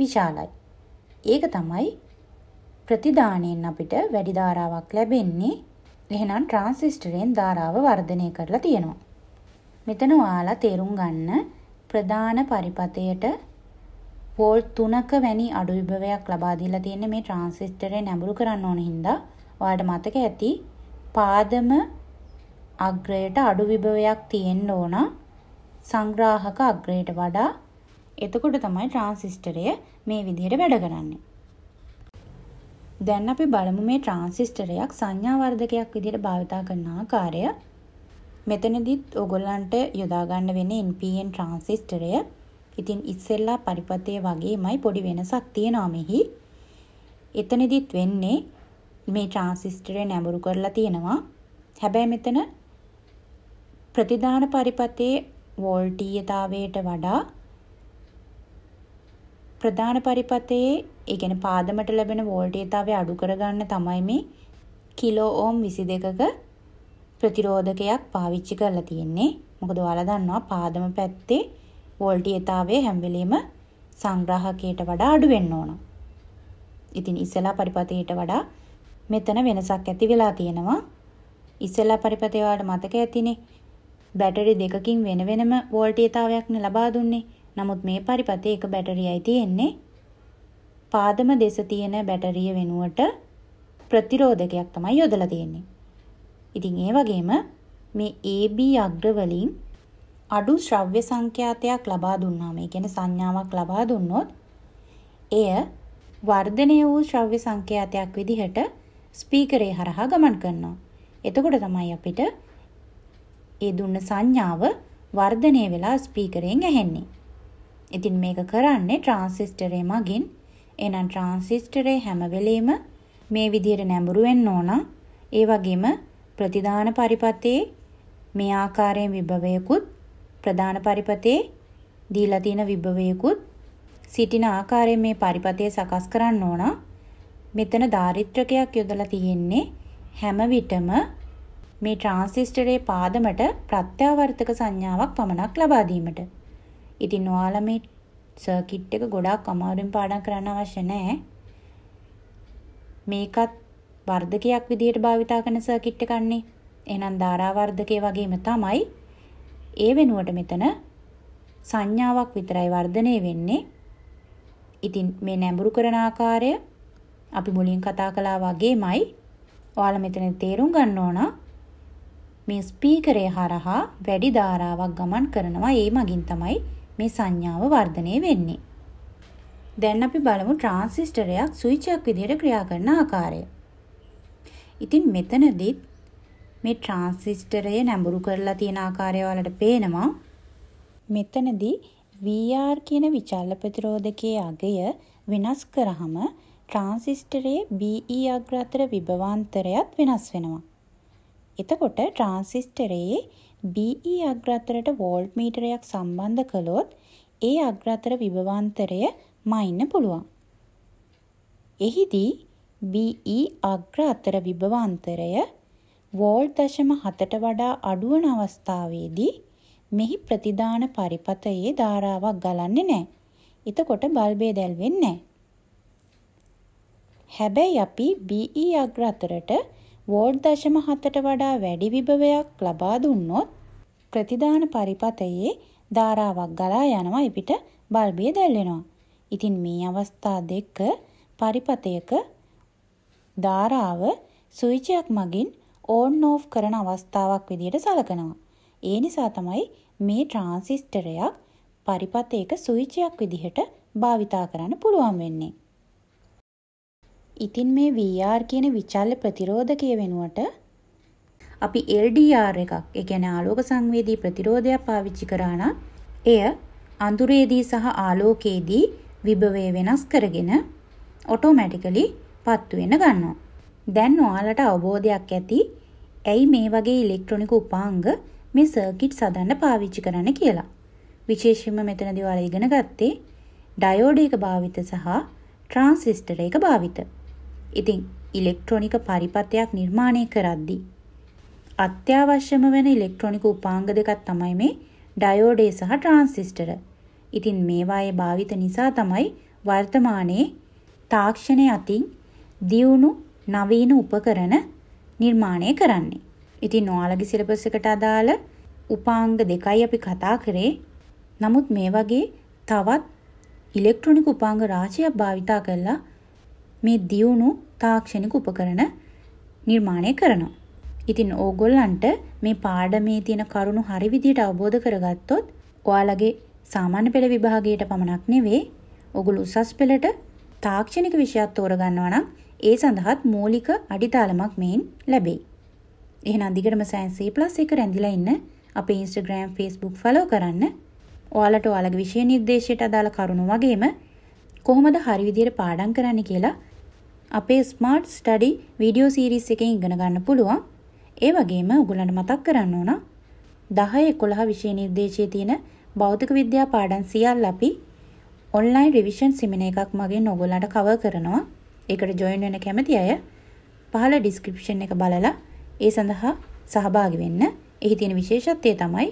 විශාලයි. ඒක තමයි ප්‍රතිදානයෙන් අපිට වැඩි ධාරාවක් ලැබෙන්නේ. එහෙනම් ට්‍රාන්සිස්ටරෙන් ධාරාව වර්ධනය කරලා තියෙනවා. මෙතන ඔයාලා තේරුම් ගන්න ප්‍රධාන පරිපථයට වෝල්ට් 3ක වැනි අඩු විභවයක් ලබා දීලා තියෙන්නේ මේ ට්‍රාන්සිස්ටරේ නැඹුරු කරන්න ඕන හින්දා ඔයාලට මතක ඇති පාදම අග්‍රයට අඩු විභවයක් තියෙන්න ඕන සංග්‍රාහක අග්‍රයට වඩා එතකොට තමයි ට්‍රාන්සිස්ටරය මේ විදිහට වැඩ කරන්නේ. දැන් අපි බලමු මේ ට්‍රාන්සිස්ටරයක් සංඥා වර්ධකයක් විදිහට භාවිතා කරන ආකාරය. මෙතනදිත් ඔයගොල්ලන්ට යොදා ගන්න වෙන්නේ NPN ට්‍රාන්සිස්ටරය. ඉතින් ඉස්සෙල්ලා පරිපතේ වගේමයි පොඩි වෙනසක් තියෙනවා මෙහි. එතනදිත් වෙන්නේ මේ ට්‍රාන්සිස්ටරේ නැඹුරු කරලා තියෙනවා. හැබැයි මෙතන ප්‍රතිදාන පරිපතේ වෝල්ටීයතාවයට වඩා ප්‍රධාන පරිපතේ ඒ කියන්නේ පාදමට ලැබෙන වෝල්ටීයතාවය අඩු කරගන්න තමයි මේ කිලෝ ඕම් 22ක ප්‍රතිරෝධකයක් පාවිච්චි කරලා තියෙන්නේ. මොකද ඔයාලා දන්නවා පාදම පැත්තේ වෝල්ටීයතාවය හැම වෙලෙම සංග්‍රාහකයට වඩා අඩු වෙන්න ඕන. ඉතින් ඉස්සලා පරිපතේට වඩා මෙතන වෙනසක් ඇති වෙලා තියෙනවා. ඉස්සෙල්ලා පරිපතේ ඔයාලට මතක ඇතිනේ. බැටරි දෙකකින් වෙන වෙනම වෝල්ටීයතාවයක්නේ ලබා දුන්නේ. නමුත් මේ පරිපතේ එක බැටරියයි තියෙන්නේ. පාදම දෙස තියෙන බැටරිය වෙනුවට ප්‍රතිරෝධකයක් තමයි යොදලා තියෙන්නේ. ඉතින් ඒ වගේම මේ AB අග්‍ර වලින් අඩු ශ්‍රව්‍ය සංඛ්‍යාතයක් ලබා දුන්නාම ඒ කියන්නේ සංඥාවක් ලබා දුන්නොත් එය වර්ධනය වූ ශ්‍රව්‍ය සංඛ්‍යාතයක් විදිහට ස්පීකරේ හරහා ගමන් කරනවා. එතකොට තමයි අපිට ඒ දුන්න සංඥාව වර්ධනය වෙලා ස්පීකරයෙන් ඇහෙන්නේ. ඉතින් මේක කරන්නේ ට්‍රාන්සිස්ටරේ මගින්. එහෙනම් ට්‍රාන්සිස්ටරේ හැම වෙලෙම මේ විදිහට නැඹුරු වෙන්න ඕන. ඒ වගේම ප්‍රතිදාන පරිපතේ මේ ආකාරයෙන් විභවයකුත් ප්‍රධාන පරිපතේ දීලා තියෙන විභවයකුත් සිටින ආකාරයෙන් මේ පරිපතේ සකස් කරන්න ඕන. මෙතන ධාරිත්‍රකයක් යොදලා තියෙන්නේ හැම විටම මේ ට්‍රාන්සිස්ටරේ පාදමට ප්‍රත්‍යාවර්තක සංඥාවක් පමණක් ලබා දීමට. ඉතින් ඔයාලා මේ සර්කිට් එක ගොඩාක් අමාරුවෙන් පාඩම් කරන්න අවශ්‍ය නැහැ. මේකත් වර්ධකයක් විදිහට භාවිතා කරන සර්කිට් එකක් නේ. එහෙනම් ධාරා වර්ධකය වගේම තමයි ඒ වෙනුවට මෙතන සංඥාවක් විතරයි වර්ධනය වෙන්නේ. ඉතින් මේ නැඹුරු කරන ආකාරය අපි මුලින් කතා කළා වගේමයි ඔයාලා මෙතන තේරුම් ගන්න ඕන මේ ස්පීකරය හරහා වැඩි ධාරාවක් ගමන් කරනවා ඒ මගින් තමයි මේ සංඥාව වර්ධනය වෙන්නේ. දැන් අපි බලමු ට්‍රාන්සිස්ටරයක් ස්විචයක් විදිහට ක්‍රියා කරන ආකාරය. ඉතින් මෙතනදිත් මේ ට්‍රාන්සිස්ටරය නැඹුරු කරලා තියෙන ආකාරය වලට පේනවා. මෙතනදී VR කියන විචල්ල ප්‍රතිරෝධකයේ අගය වෙනස් කරාම ට්‍රාන්සිස්ටරයේ BE අග්‍ර අතර විභවාන්තරයත් වෙනස් වෙනවා. එතකොට ට්‍රාන්සිස්ටරයේ BE අග්‍ර අතරට වෝල්ට් මීටරයක් සම්බන්ධ කළොත් ඒ අග්‍ර අතර විභවාන්තරය මයින්න පුළුවන්. එහිදී BE අග්‍ර අතර විභවාන්තරය වෝල්ට් දශම 7ට වඩා අඩු වන අවස්ථාවේදී මෙහි ප්‍රතිදාන පරිපථයේ ධාරාවක් ගලන්නේ නැහැ. එතකොට බල්බේ දැල්වෙන්නේ නැහැ. හැබැයි අපි BE අග්‍ර අතරට වෝඩ් දශම හතට වඩා වැඩි විභවයක් ලබා දුන්නොත් ප්‍රතිදාන පරිපතයේ ධාරාවක් ගලා යනවා එපිට බල්බිය දැල්වෙනවා. ඉතින් මේ අවස්ථා දෙක පරිපතයක ධාරාව සුවිචයක් මගින් ඕන් ඕෆ් කරන අවස්ථාවක් විදිහට සලකනවා. ඒ නිසා තමයි මේ ට්‍රාන්සිස්ටරයක් පරිපතයක සුවිචයක් විදිහට භාවිතා කරන්න පුළුවන් වෙන්නේ. ඉතින් මේ VR කියන විචල්්‍ය ප්‍රතිරෝධකය වෙනුවට අපි LDR එකක් ඒ කියන්නේ ආලෝක සංවේදී ප්‍රතිරෝධයක් පාවිච්චි කරා නම් එය අඳුරේදී සහ ආලෝකයේදී විභවය වෙනස් කරගෙන ඔටෝමැටිකලි පත්තු වෙන ගන්නවා. දැන් ඔයාලට අවබෝධයක් ඇති ඇයි මේ වගේ ඉලෙක්ට්‍රොනික උපාංග මේ සර්කිට් සදන්න පාවිච්චි කරන්න කියලා. විශේෂයෙන්ම මෙතනදී ඔයාලා ඉගෙන ගත්තේ ඩයෝඩ් එක භාවිත සහ ට්‍රාන්සිස්ටර් එක භාවිත. ඉතින් ඉලෙක්ට්‍රොනික පරිපථයක් නිර්මාණය කරද්දී අත්‍යවශ්‍යම වෙන ඉලෙක්ට්‍රොනික උපාංග දෙකක් තමයි මේ ඩයෝඩේ සහ ට්‍රාන්සිස්ටර්. ඉතින් මේවායේ භාවිත නිසා තමයි වර්තමානයේ තාක්ෂණය අතින් දියුණු නවීන උපකරණ නිර්මාණය කරන්නේ. ඉතින් ඔයාලගේ සිලබස් එකට අදාළ උපාංග දෙකයි අපි කතා කරේ. නමුත් මේ වගේ තවත් ඉලෙක්ට්‍රොනික උපාංග රාශියක් භාවිතා කරලා මේ දියුණු තාක්ෂණික උපකරණ නිර්මාණය කරනවා. ඉතින් ඕගොල්ලන්ට මේ පාඩමේ තියෙන කරුණු හරි විදිහට අවබෝධ කරගත්තොත් ඔයාලගේ සාමාන්‍ය පෙළ විභාගයට පමණක් නෙවෙයි ඔගොල්ලෝ උසස් පෙළට තාක්ෂණික විෂයත් තෝරගන්නවා නම් ඒ සඳහාත් මූලික අඩිතාලමක් මෙයින් ලැබෙයි. එහෙනම් දිගටම සයන්ස් C+ එක රැඳිලා ඉන්න අපේ Instagram Facebook follow කරන්න. ඔයාලට ඔයාලගේ විෂය නිර්දේශයට අදාළ කරුණු වගේම කොහොමද හරි විදියට පාඩම් කරන්න කියලා අපේ ස්මාර්ට් ස්ටඩි වීඩියෝ සීරීස් එකෙන් ඉගෙන ගන්න පුළුවන්. ඒ වගේම ඔයගොල්ලන්ට මතක් කරන්න ඕන 10 11 විෂය නිර්දේශයේ තියෙන භෞතික විද්‍යා පාඩම් සියල්ල අපි ඔන්ලයින් රිවිෂන් සෙමින එකක් මගින් ඔයගොල්ලන්ට කවර් කරනවා. ඒකට ජොයින් වෙන්න කැමති අය පහළ ඩිස්ක්‍රිප්ෂන් එක බලලා ඒ සඳහා සහභාගි වෙන්න. එහි තියෙන විශේෂත්වය තමයි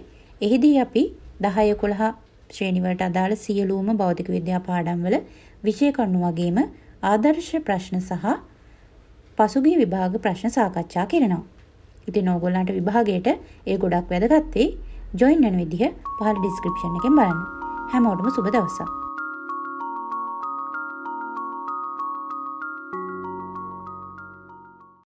එහිදී අපි 10 11 ශ්‍රේණි වලට අදාළ සියලුම භෞතික විද්‍යා පාඩම්වල විෂය කණු වගේම ආදර්ශ ප්‍රශ්න සහ පසුගිය විභාග ප්‍රශ්න සාකච්ඡා කරනවා. ඉතින් ඕගොල්ලන්ට විභාගයට ඒ ගොඩක් වැදගත් වෙයි. ජොයින් වෙන විදිහ පහළ ඩිස්ක්‍රිප්ෂන් එකෙන් බලන්න. හැමෝටම සුබ දවසක්.